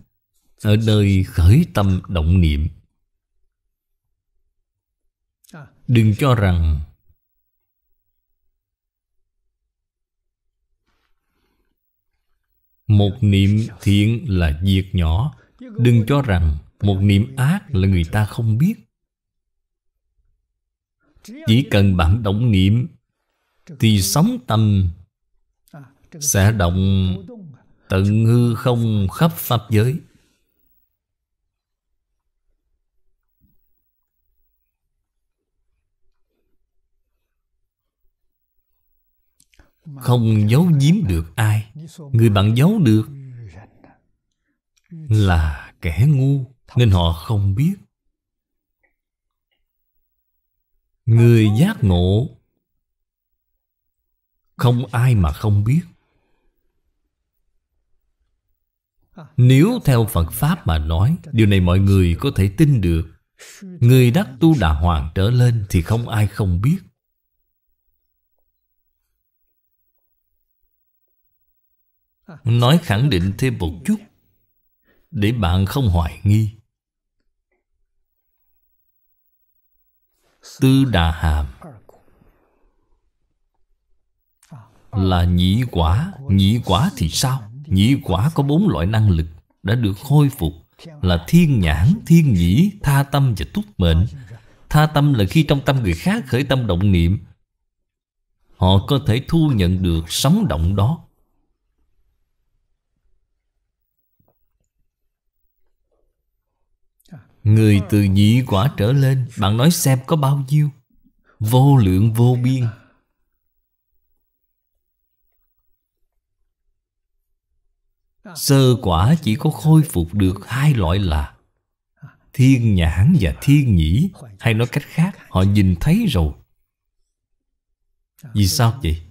Ở nơi khởi tâm động niệm Đừng cho rằng Một niệm thiện là việc nhỏ Đừng cho rằng một niệm ác là người ta không biết chỉ cần bạn động niệm thì sóng tâm sẽ động tận hư không khắp pháp giới không giấu giếm được ai người bạn giấu được là kẻ ngu nên họ không biết người giác ngộ không ai mà không biết nếu theo phật pháp mà nói điều này mọi người có thể tin được người đắc tu đà hoàng trở lên thì không ai không biết nói khẳng định thêm một chút để bạn không hoài nghi tư đà hàm Là nhĩ quả Nhĩ quả thì sao? Nhĩ quả có bốn loại năng lực Đã được khôi phục Là thiên nhãn, thiên nhĩ, tha tâm và túc mệnh Tha tâm là khi trong tâm người khác khởi tâm động niệm Họ có thể thu nhận được sóng động đó Người từ nhị quả trở lên Bạn nói xem có bao nhiêu Vô lượng vô biên Sơ quả chỉ có khôi phục được hai loại là Thiên nhãn và thiên nhĩ Hay nói cách khác Họ nhìn thấy rồi Vì sao vậy?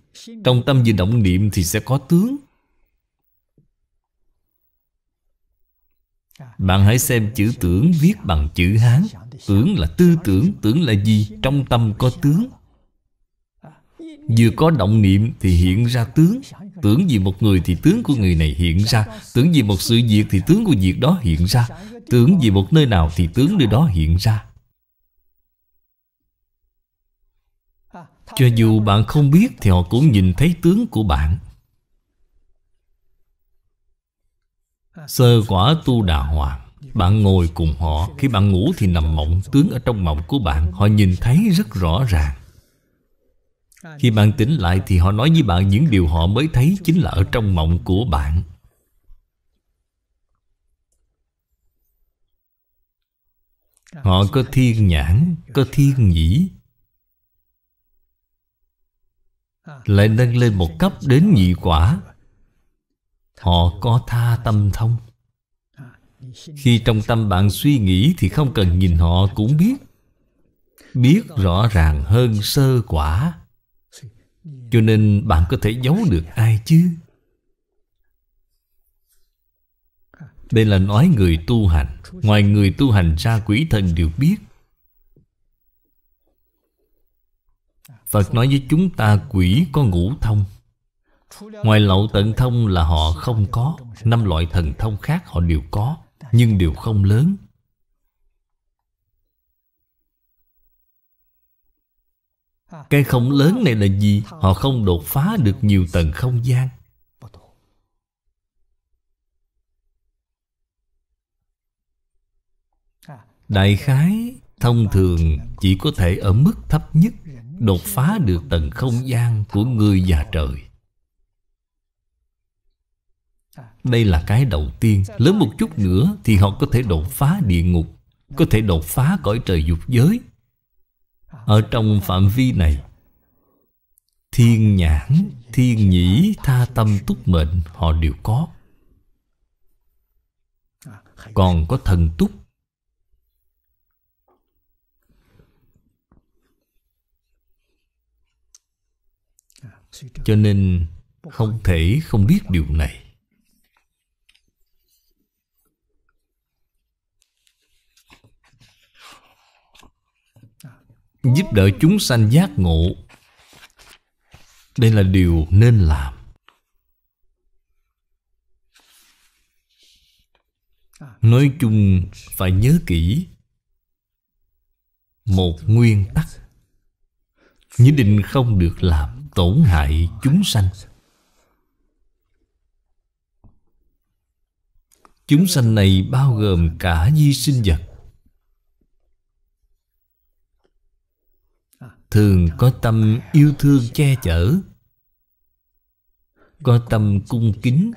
Trong tâm di động niệm thì sẽ có tướng Bạn hãy xem chữ tưởng viết bằng chữ Hán Tưởng là tư tưởng, tưởng là gì? Trong tâm có tướng Vừa có động niệm thì hiện ra tướng Tưởng gì một người thì tướng của người này hiện ra Tưởng gì một sự việc thì tướng của việc đó hiện ra Tưởng gì một nơi nào thì tướng nơi đó hiện ra Cho dù bạn không biết thì họ cũng nhìn thấy tướng của bạn Sơ quả tu đà hoàng Bạn ngồi cùng họ Khi bạn ngủ thì nằm mộng Tướng ở trong mộng của bạn Họ nhìn thấy rất rõ ràng Khi bạn tỉnh lại thì họ nói với bạn Những điều họ mới thấy chính là ở trong mộng của bạn Họ có thiên nhãn Có thiên nhĩ Lại nâng lên một cấp đến nhị quả Họ có tha tâm thông Khi trong tâm bạn suy nghĩ Thì không cần nhìn họ cũng biết Biết rõ ràng hơn sơ quả Cho nên bạn có thể giấu được ai chứ Đây là nói người tu hành Ngoài người tu hành ra quỷ thần đều biết Phật nói với chúng ta quỷ có ngũ thông Ngoài lậu tận thông là họ không có Năm loại thần thông khác họ đều có Nhưng đều không lớn Cái không lớn này là gì? Họ không đột phá được nhiều tầng không gian Đại khái thông thường chỉ có thể ở mức thấp nhất Đột phá được tầng không gian của người già trời Đây là cái đầu tiên Lớn một chút nữa thì họ có thể đột phá địa ngục Có thể đột phá cõi trời dục giới Ở trong phạm vi này Thiên nhãn, thiên nhĩ, tha tâm túc mệnh Họ đều có Còn có thần túc Cho nên không thể không biết điều này giúp đỡ chúng sanh giác ngộ. Đây là điều nên làm. Nói chung phải nhớ kỹ một nguyên tắc nhất định không được làm tổn hại chúng sanh chúng sanh này bao gồm cả di sinh vật thường có tâm yêu thương che chở có tâm cung kính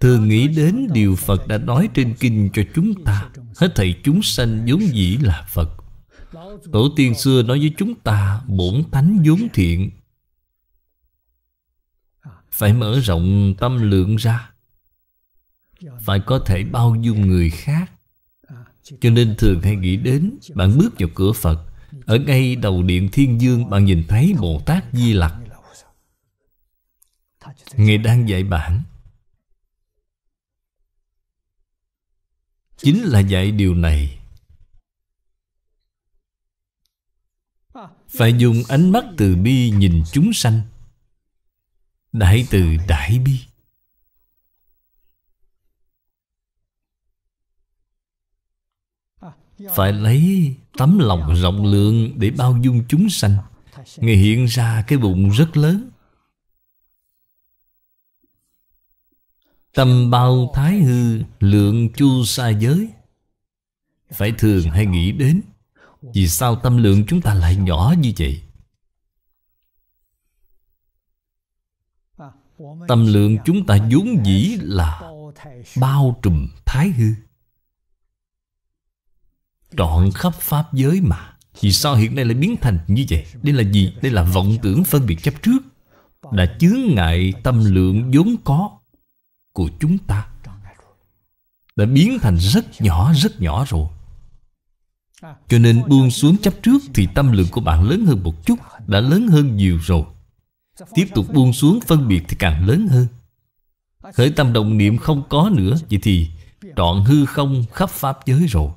thường nghĩ đến điều phật đã nói trên kinh cho chúng ta hết thảy chúng sanh vốn dĩ là phật tổ tiên xưa nói với chúng ta bổn tánh vốn thiện phải mở rộng tâm lượng ra phải có thể bao dung người khác cho nên thường hay nghĩ đến Bạn bước vào cửa Phật Ở ngay đầu điện Thiên Dương Bạn nhìn thấy Bồ Tát Di Lặc Ngài đang dạy bạn Chính là dạy điều này Phải dùng ánh mắt từ bi nhìn chúng sanh Đại từ đại bi Phải lấy tấm lòng rộng lượng Để bao dung chúng sanh Ngài hiện ra cái bụng rất lớn Tâm bao thái hư Lượng chu sa giới Phải thường hay nghĩ đến Vì sao tâm lượng chúng ta lại nhỏ như vậy Tâm lượng chúng ta vốn dĩ là Bao trùm thái hư trọn khắp pháp giới mà Vì sao hiện nay lại biến thành như vậy Đây là gì? Đây là vọng tưởng phân biệt chấp trước Đã chướng ngại tâm lượng vốn có Của chúng ta Đã biến thành rất nhỏ rất nhỏ rồi Cho nên buông xuống chấp trước Thì tâm lượng của bạn lớn hơn một chút Đã lớn hơn nhiều rồi Tiếp tục buông xuống phân biệt thì càng lớn hơn Khởi tâm đồng niệm không có nữa Vậy thì trọn hư không khắp pháp giới rồi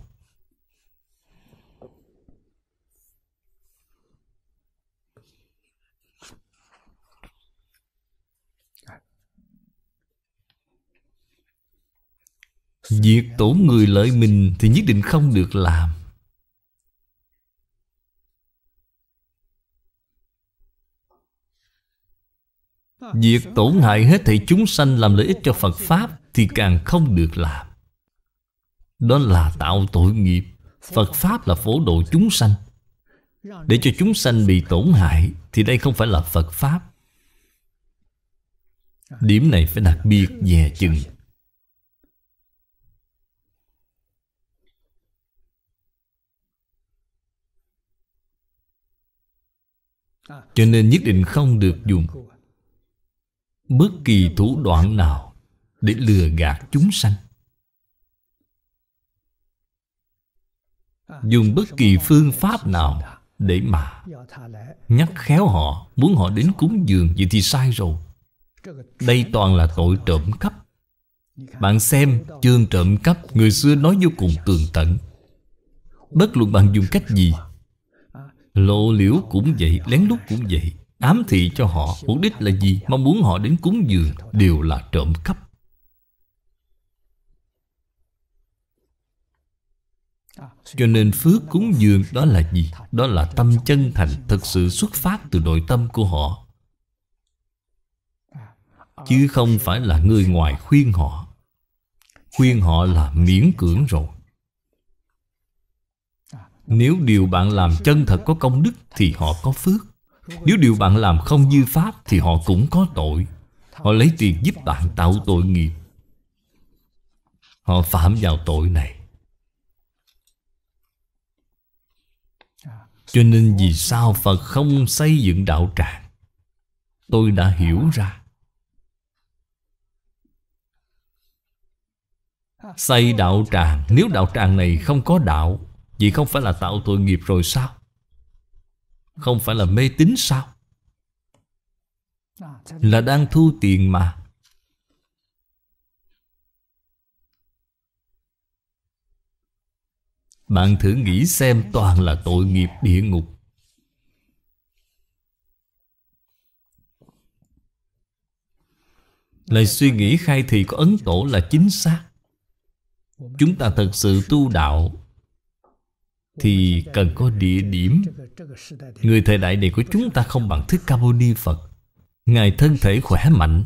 Việc tổ người lợi mình Thì nhất định không được làm Việc tổn hại hết thảy chúng sanh Làm lợi ích cho Phật Pháp Thì càng không được làm Đó là tạo tội nghiệp Phật Pháp là phổ độ chúng sanh Để cho chúng sanh bị tổn hại Thì đây không phải là Phật Pháp Điểm này phải đặc biệt dè chừng Cho nên nhất định không được dùng Bất kỳ thủ đoạn nào Để lừa gạt chúng sanh Dùng bất kỳ phương pháp nào Để mà Nhắc khéo họ Muốn họ đến cúng dường Vậy thì sai rồi Đây toàn là tội trộm cắp Bạn xem chương trộm cắp Người xưa nói vô cùng tường tận Bất luận bạn dùng cách gì Lộ liễu cũng vậy, lén lút cũng vậy Ám thị cho họ, mục đích là gì? Mong muốn họ đến cúng dường đều là trộm cắp Cho nên phước cúng dường đó là gì? Đó là tâm chân thành Thật sự xuất phát từ nội tâm của họ Chứ không phải là người ngoài khuyên họ Khuyên họ là miễn cưỡng rồi nếu điều bạn làm chân thật có công đức Thì họ có phước Nếu điều bạn làm không như pháp Thì họ cũng có tội Họ lấy tiền giúp bạn tạo tội nghiệp Họ phạm vào tội này Cho nên vì sao Phật không xây dựng đạo tràng Tôi đã hiểu ra Xây đạo tràng Nếu đạo tràng này không có đạo Vậy không phải là tạo tội nghiệp rồi sao? Không phải là mê tín sao? Là đang thu tiền mà Bạn thử nghĩ xem toàn là tội nghiệp địa ngục Lời suy nghĩ khai thị của Ấn Tổ là chính xác Chúng ta thật sự tu đạo thì cần có địa điểm người thời đại này của chúng ta không bằng thích ca mâu ni phật ngài thân thể khỏe mạnh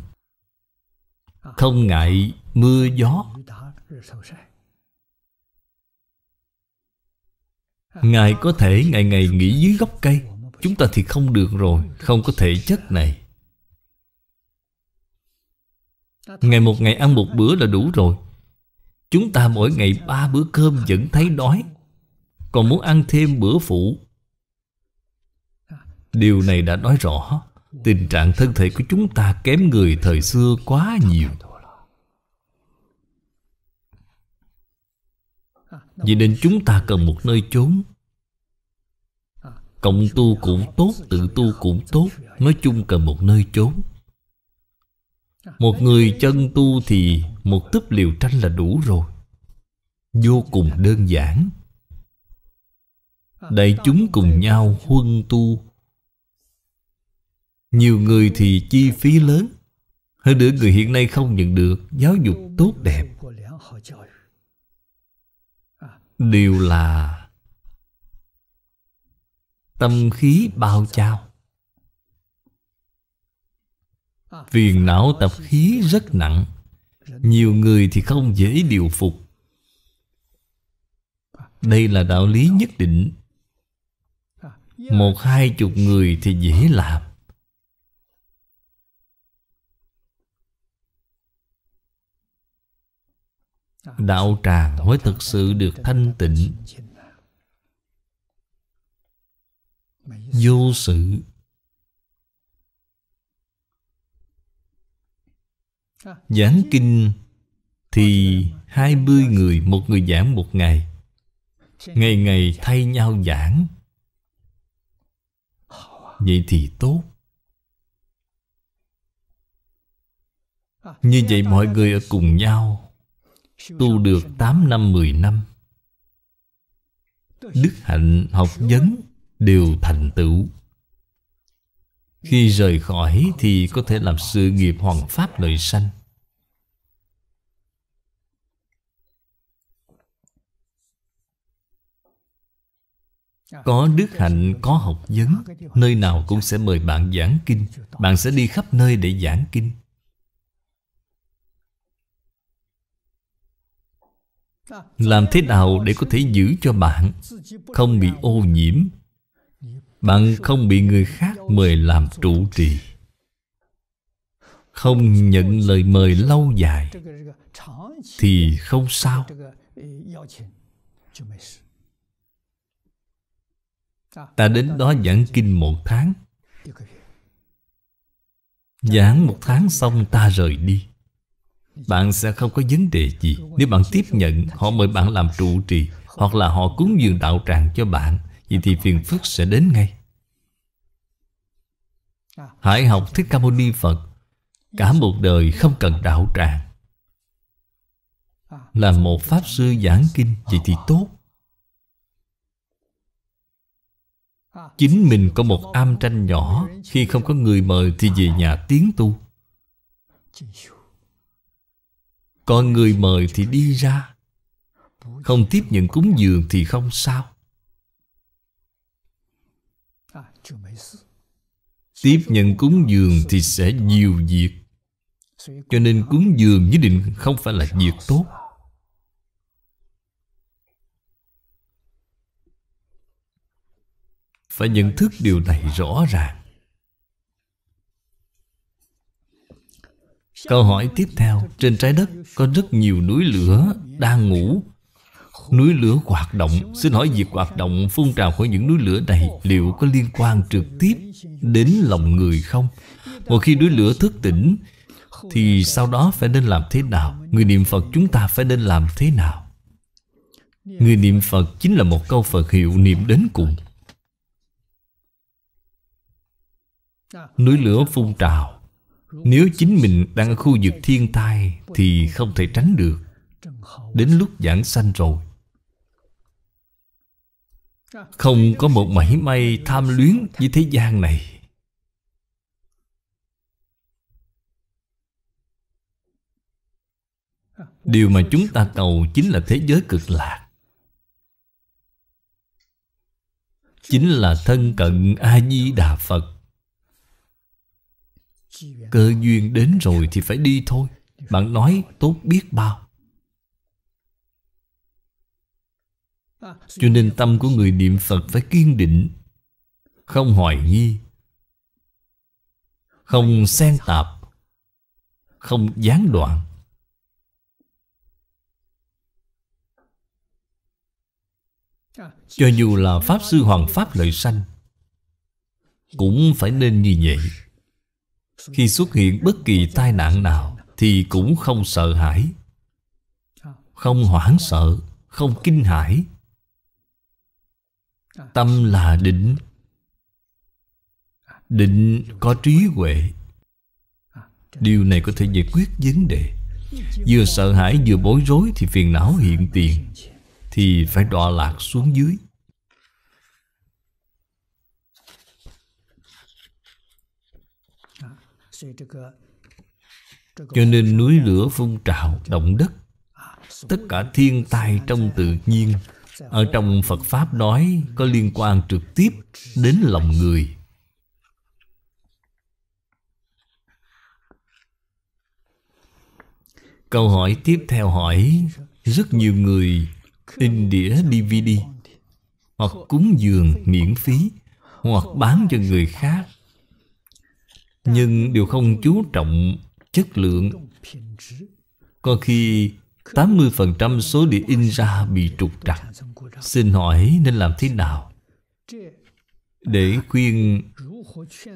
không ngại mưa gió ngài có thể ngày ngày nghỉ dưới gốc cây chúng ta thì không được rồi không có thể chất này ngày một ngày ăn một bữa là đủ rồi chúng ta mỗi ngày ba bữa cơm vẫn thấy đói còn muốn ăn thêm bữa phụ điều này đã nói rõ tình trạng thân thể của chúng ta kém người thời xưa quá nhiều Vì nên chúng ta cần một nơi trốn Cộng tu cũng tốt, tự tu cũng tốt Nói chung cần một nơi trốn Một người chân tu thì một túp liều tranh là đủ rồi Vô cùng đơn giản Ờ, đại chúng cùng nhau huân tu nhiều người thì chi phí lớn hơn nữa người hiện nay không nhận được giáo dục tốt đẹp ờ. đều là tâm khí bao dạ. trao ờ. phiền dạ. não tập khí rất nặng nhiều người thì không dễ điều phục dạ. đây là đạo lý nhất định một hai chục người thì dễ làm đạo tràng mới thực sự được thanh tịnh vô sự giảng kinh thì hai mươi người một người giảng một ngày ngày ngày thay nhau giảng vậy thì tốt Như vậy mọi người ở cùng nhau Tu được 8 năm 10 năm Đức hạnh học vấn đều thành tựu Khi rời khỏi thì có thể làm sự nghiệp hoàng pháp lợi sanh À, có đức hạnh, có học vấn Nơi nào cũng sẽ mời bạn giảng kinh Bạn sẽ đi khắp nơi để giảng kinh à, Làm thế nào để có thể giữ cho bạn Không bị ô nhiễm Bạn không bị người khác mời làm trụ trì Không nhận lời mời lâu dài Thì không sao Ta đến đó giảng kinh một tháng Giảng một tháng xong ta rời đi Bạn sẽ không có vấn đề gì Nếu bạn tiếp nhận Họ mời bạn làm trụ trì Hoặc là họ cúng dường đạo tràng cho bạn Vậy thì phiền phức sẽ đến ngay Hãy học Thích Ca Mâu Ni Phật Cả một đời không cần đạo tràng Là một Pháp Sư giảng kinh Vậy thì tốt Chính mình có một am tranh nhỏ Khi không có người mời thì về nhà tiến tu Còn người mời thì đi ra Không tiếp nhận cúng dường thì không sao Tiếp nhận cúng dường thì sẽ nhiều việc Cho nên cúng dường nhất định không phải là việc tốt Phải nhận thức điều này rõ ràng Câu hỏi tiếp theo Trên trái đất có rất nhiều núi lửa đang ngủ Núi lửa hoạt động Xin hỏi việc hoạt động phun trào của những núi lửa này Liệu có liên quan trực tiếp đến lòng người không? Một khi núi lửa thức tỉnh Thì sau đó phải nên làm thế nào? Người niệm Phật chúng ta phải nên làm thế nào? Người niệm Phật chính là một câu Phật hiệu niệm đến cùng núi lửa phun trào nếu chính mình đang ở khu vực thiên tai thì không thể tránh được đến lúc giảng sanh rồi không có một mảy may tham luyến với thế gian này Điều mà chúng ta cầu chính là thế giới cực lạc Chính là thân cận A-di-đà Phật cơ duyên đến rồi thì phải đi thôi bạn nói tốt biết bao cho nên tâm của người niệm phật phải kiên định không hoài nghi không xen tạp không gián đoạn cho dù là pháp sư hoàng pháp lợi sanh cũng phải nên như vậy khi xuất hiện bất kỳ tai nạn nào Thì cũng không sợ hãi Không hoảng sợ Không kinh hãi Tâm là định Định có trí huệ Điều này có thể giải quyết vấn đề Vừa sợ hãi vừa bối rối Thì phiền não hiện tiền Thì phải đọa lạc xuống dưới cho nên núi lửa phun trào động đất à, tất cả thiên tai trong tự nhiên ở trong phật pháp nói có liên quan trực tiếp đến lòng người câu hỏi tiếp theo hỏi rất nhiều người in đĩa dvd hoặc cúng dường miễn phí hoặc bán cho người khác nhưng đều không chú trọng chất lượng có khi 80% số địa in ra bị trục trặc Xin hỏi nên làm thế nào? Để khuyên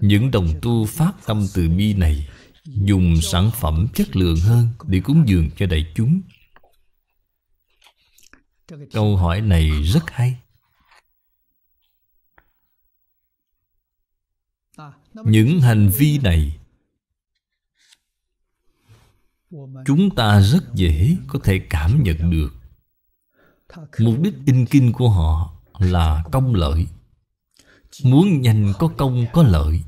những đồng tu phát tâm từ bi này Dùng sản phẩm chất lượng hơn để cúng dường cho đại chúng Câu hỏi này rất hay những hành vi này chúng ta rất dễ có thể cảm nhận được mục đích in kinh của họ là công lợi muốn nhanh có công có lợi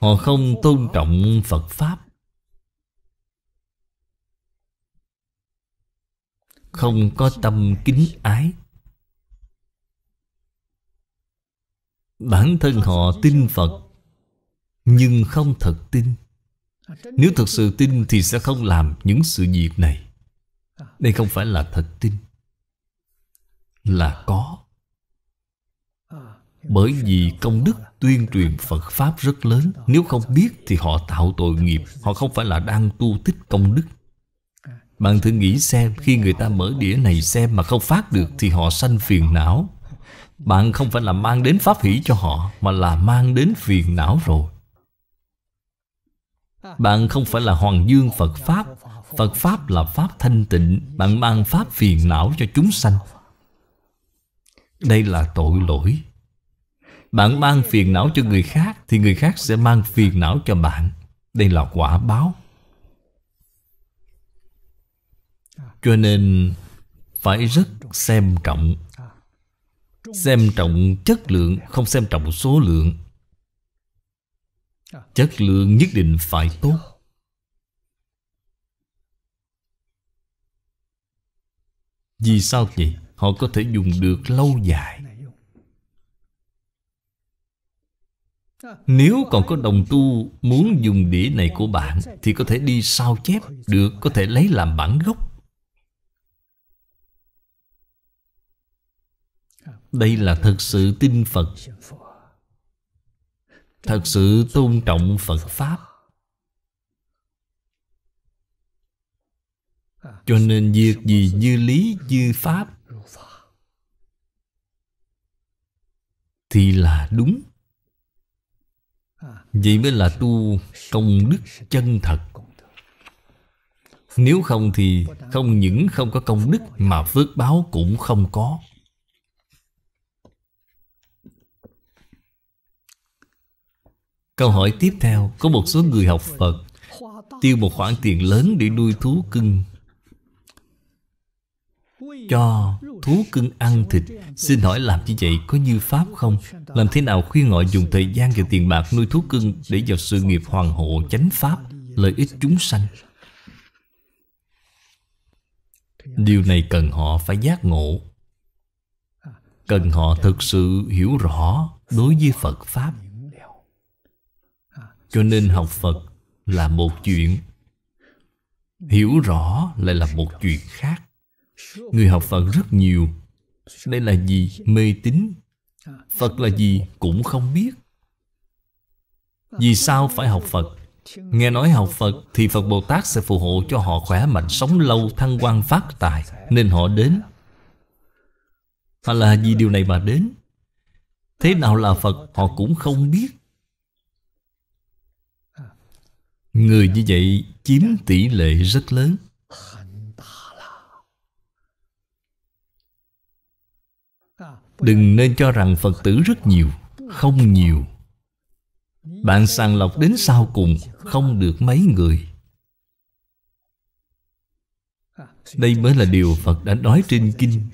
họ không tôn trọng phật pháp không có tâm kính ái Bản thân họ tin Phật Nhưng không thật tin Nếu thật sự tin thì sẽ không làm những sự việc này Đây không phải là thật tin Là có Bởi vì công đức tuyên truyền Phật Pháp rất lớn Nếu không biết thì họ tạo tội nghiệp Họ không phải là đang tu tích công đức Bạn thử nghĩ xem Khi người ta mở đĩa này xem mà không phát được Thì họ sanh phiền não bạn không phải là mang đến pháp hỷ cho họ Mà là mang đến phiền não rồi Bạn không phải là hoàng dương Phật Pháp Phật Pháp là Pháp thanh tịnh Bạn mang Pháp phiền não cho chúng sanh Đây là tội lỗi Bạn mang phiền não cho người khác Thì người khác sẽ mang phiền não cho bạn Đây là quả báo Cho nên phải rất xem trọng Xem trọng chất lượng Không xem trọng số lượng Chất lượng nhất định phải tốt Vì sao vậy? Họ có thể dùng được lâu dài Nếu còn có đồng tu muốn dùng đĩa này của bạn Thì có thể đi sao chép được Có thể lấy làm bản gốc đây là thật sự tin phật thật sự tôn trọng phật pháp cho nên việc gì như lý như pháp thì là đúng vậy mới là tu công đức chân thật nếu không thì không những không có công đức mà phước báo cũng không có Câu hỏi tiếp theo Có một số người học Phật Tiêu một khoản tiền lớn để nuôi thú cưng Cho thú cưng ăn thịt Xin hỏi làm như vậy có như Pháp không? Làm thế nào khuyên họ dùng thời gian và tiền bạc nuôi thú cưng Để vào sự nghiệp hoàng hộ chánh Pháp Lợi ích chúng sanh Điều này cần họ phải giác ngộ Cần họ thực sự hiểu rõ đối với Phật Pháp cho nên học Phật là một chuyện Hiểu rõ lại là một chuyện khác Người học Phật rất nhiều Đây là gì? Mê tín Phật là gì cũng không biết Vì sao phải học Phật? Nghe nói học Phật Thì Phật Bồ Tát sẽ phù hộ cho họ khỏe mạnh Sống lâu thăng quan phát tài Nên họ đến Hoặc là vì điều này mà đến Thế nào là Phật họ cũng không biết Người như vậy chiếm tỷ lệ rất lớn Đừng nên cho rằng Phật tử rất nhiều Không nhiều Bạn sàng lọc đến sau cùng Không được mấy người Đây mới là điều Phật đã nói trên kinh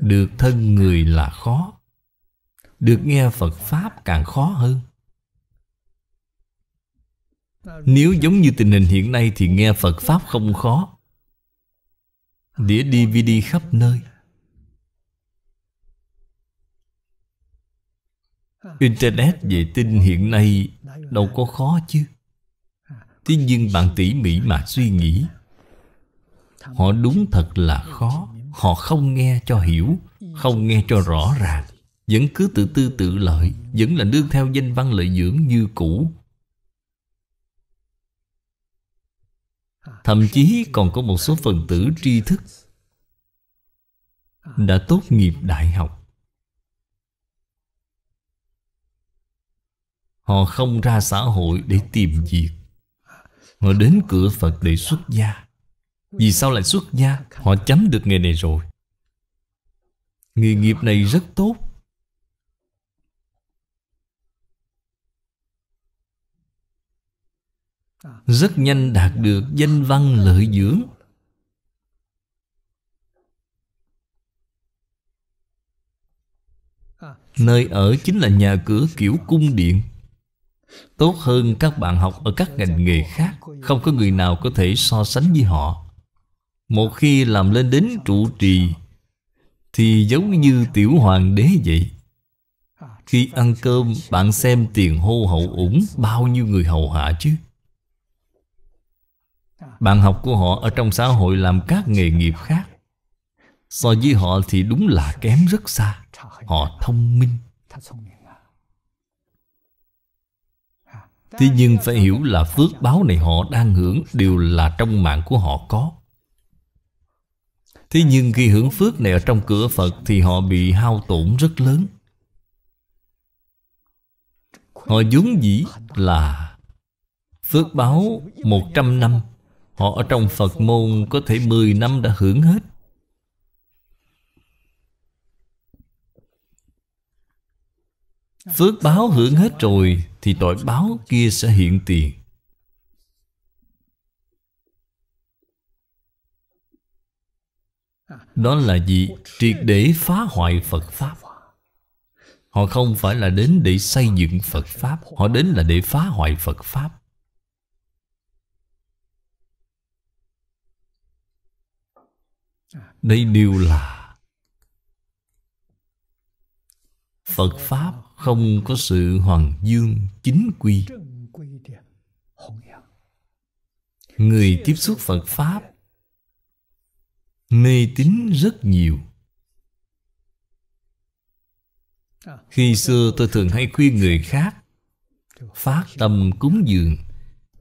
Được thân người là khó được nghe phật pháp càng khó hơn nếu giống như tình hình hiện nay thì nghe phật pháp không khó đĩa dvd khắp nơi internet vệ tinh hiện nay đâu có khó chứ Tuy nhiên bạn tỉ mỉ mà suy nghĩ họ đúng thật là khó họ không nghe cho hiểu không nghe cho rõ ràng vẫn cứ tự tư tự lợi Vẫn là nương theo danh văn lợi dưỡng như cũ Thậm chí còn có một số phần tử tri thức Đã tốt nghiệp đại học Họ không ra xã hội để tìm việc Họ đến cửa Phật để xuất gia Vì sao lại xuất gia Họ chấm được nghề này rồi Nghề nghiệp này rất tốt rất nhanh đạt được danh văn lợi dưỡng nơi ở chính là nhà cửa kiểu cung điện tốt hơn các bạn học ở các ngành nghề khác không có người nào có thể so sánh với họ một khi làm lên đến trụ trì thì giống như tiểu hoàng đế vậy khi ăn cơm bạn xem tiền hô hậu ủng bao nhiêu người hầu hạ chứ bạn học của họ ở trong xã hội làm các nghề nghiệp khác so với họ thì đúng là kém rất xa họ thông minh Thế nhưng phải hiểu là phước báo này họ đang hưởng đều là trong mạng của họ có. Thế nhưng khi hưởng phước này ở trong cửa Phật thì họ bị hao tổn rất lớn. Họ vốn dĩ là phước báo một trăm năm Họ ở trong Phật môn có thể 10 năm đã hưởng hết Phước báo hưởng hết rồi Thì tội báo kia sẽ hiện tiền Đó là gì? Triệt để phá hoại Phật Pháp Họ không phải là đến để xây dựng Phật Pháp Họ đến là để phá hoại Phật Pháp đây đều là Phật Pháp không có sự hoàng dương chính quy Người tiếp xúc Phật Pháp Mê tín rất nhiều Khi xưa tôi thường hay khuyên người khác Phát tâm cúng dường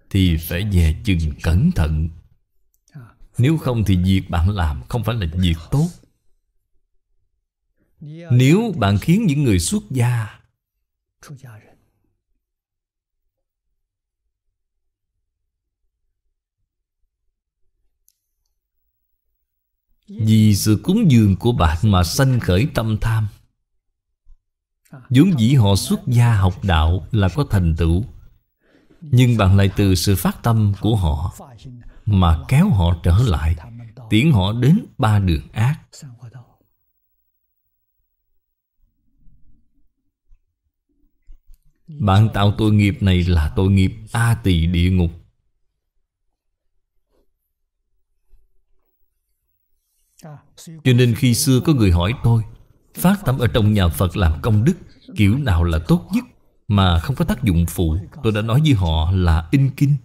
Thì phải về chừng cẩn thận nếu không thì việc bạn làm không phải là việc tốt Nếu bạn khiến những người xuất gia Vì sự cúng dường của bạn mà sanh khởi tâm tham vốn dĩ họ xuất gia học đạo là có thành tựu Nhưng bạn lại từ sự phát tâm của họ mà kéo họ trở lại, tiến họ đến ba đường ác. Bạn tạo tội nghiệp này là tội nghiệp A tỳ địa ngục. Cho nên khi xưa có người hỏi tôi Phát tâm ở trong nhà Phật làm công đức Kiểu nào là tốt nhất Mà không có tác dụng phụ Tôi đã nói với họ là in kinh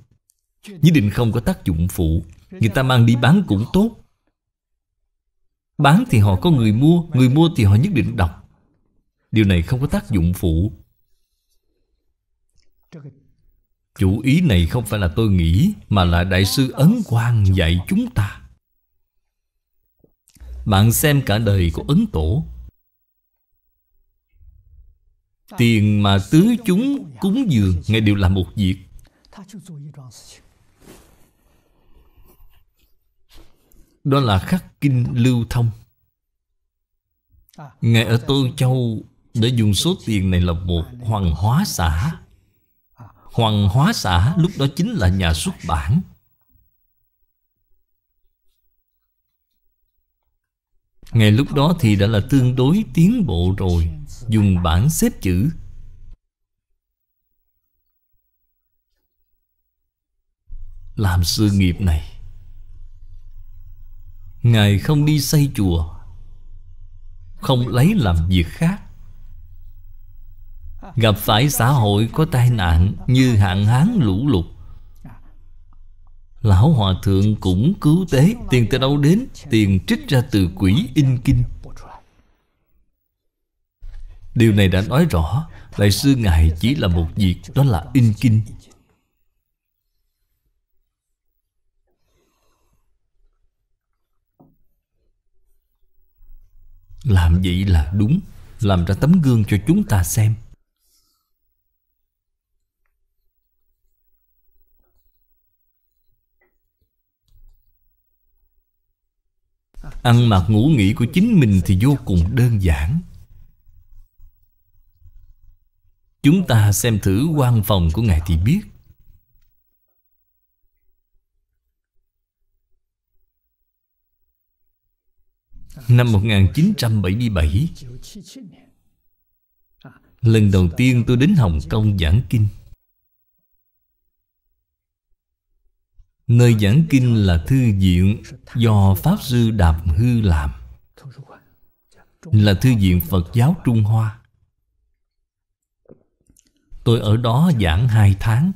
Nhất định không có tác dụng phụ Người ta mang đi bán cũng tốt Bán thì họ có người mua Người mua thì họ nhất định đọc Điều này không có tác dụng phụ Chủ ý này không phải là tôi nghĩ Mà là Đại sư Ấn Quang dạy chúng ta Bạn xem cả đời của Ấn Tổ Tiền mà tứ chúng cúng dường Ngài đều làm một việc Đó là khắc kinh lưu thông à, Ngài ở à, Tô à, Châu để dùng số tiền này là một hoàng hóa xã Hoàng hóa xã lúc đó chính là nhà xuất bản Ngày lúc đó thì đã là tương đối tiến bộ rồi Dùng bản xếp chữ Làm sự nghiệp này Ngài không đi xây chùa Không lấy làm việc khác Gặp phải xã hội có tai nạn Như hạn hán lũ lụt Lão Hòa Thượng cũng cứu tế Tiền từ đâu đến Tiền trích ra từ quỹ in kinh Điều này đã nói rõ Đại sư Ngài chỉ là một việc Đó là in kinh làm vậy là đúng làm ra tấm gương cho chúng ta xem ăn mặc ngủ nghỉ của chính mình thì vô cùng đơn giản chúng ta xem thử quan phòng của ngài thì biết Năm 1977 Lần đầu tiên tôi đến Hồng Kông giảng kinh Nơi giảng kinh là thư viện do Pháp Sư Đàm Hư làm Là thư viện Phật giáo Trung Hoa Tôi ở đó giảng hai tháng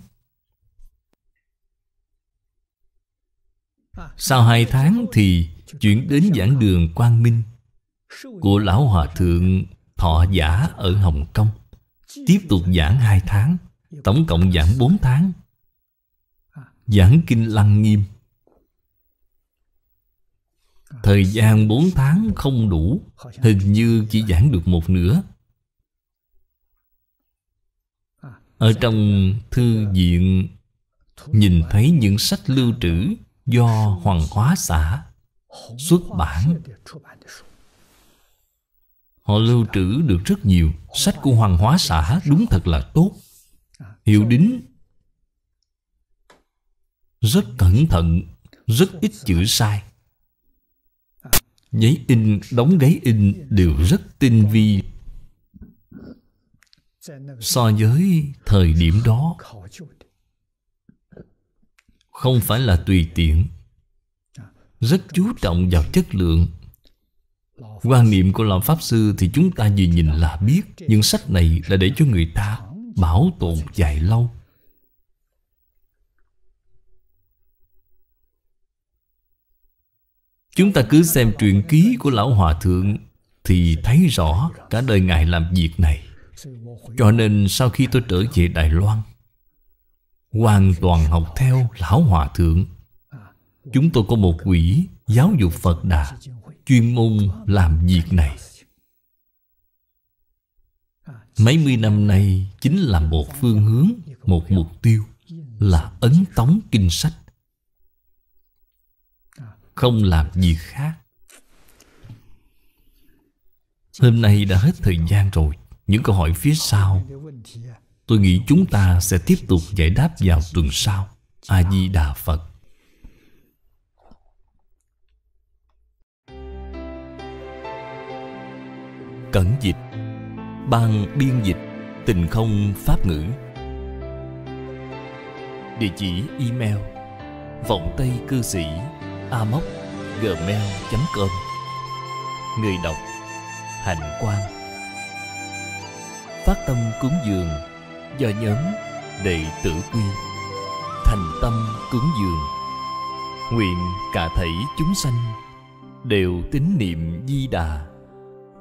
Sau hai tháng thì chuyển đến giảng đường Quang Minh của Lão Hòa Thượng Thọ Giả ở Hồng Kông. Tiếp tục giảng hai tháng, tổng cộng giảng bốn tháng. Giảng Kinh Lăng Nghiêm. Thời gian bốn tháng không đủ, hình như chỉ giảng được một nửa. Ở trong thư viện nhìn thấy những sách lưu trữ do Hoàng Hóa xã xuất bản họ lưu trữ được rất nhiều sách của hoàng hóa xã đúng thật là tốt hiệu đính rất cẩn thận rất ít chữ sai giấy in đóng giấy in đều rất tinh vi so với thời điểm đó không phải là tùy tiện rất chú trọng vào chất lượng quan niệm của lão pháp sư thì chúng ta vừa nhìn là biết nhưng sách này là để cho người ta bảo tồn dài lâu chúng ta cứ xem truyện ký của lão hòa thượng thì thấy rõ cả đời ngài làm việc này cho nên sau khi tôi trở về đài loan hoàn toàn học theo lão hòa thượng Chúng tôi có một quỹ giáo dục Phật Đà Chuyên môn làm việc này Mấy mươi năm nay chính là một phương hướng, một mục tiêu Là ấn tống kinh sách Không làm gì khác Hôm nay đã hết thời gian rồi Những câu hỏi phía sau Tôi nghĩ chúng ta sẽ tiếp tục giải đáp vào tuần sau A-di-đà Phật cẩn dịch ban biên dịch tình không pháp ngữ địa chỉ email vọng tây cư sĩ amoc gmail com người đọc hạnh quang phát tâm cúng dường do nhóm đệ tử quy thành tâm cúng dường nguyện cả thảy chúng sanh đều tín niệm di đà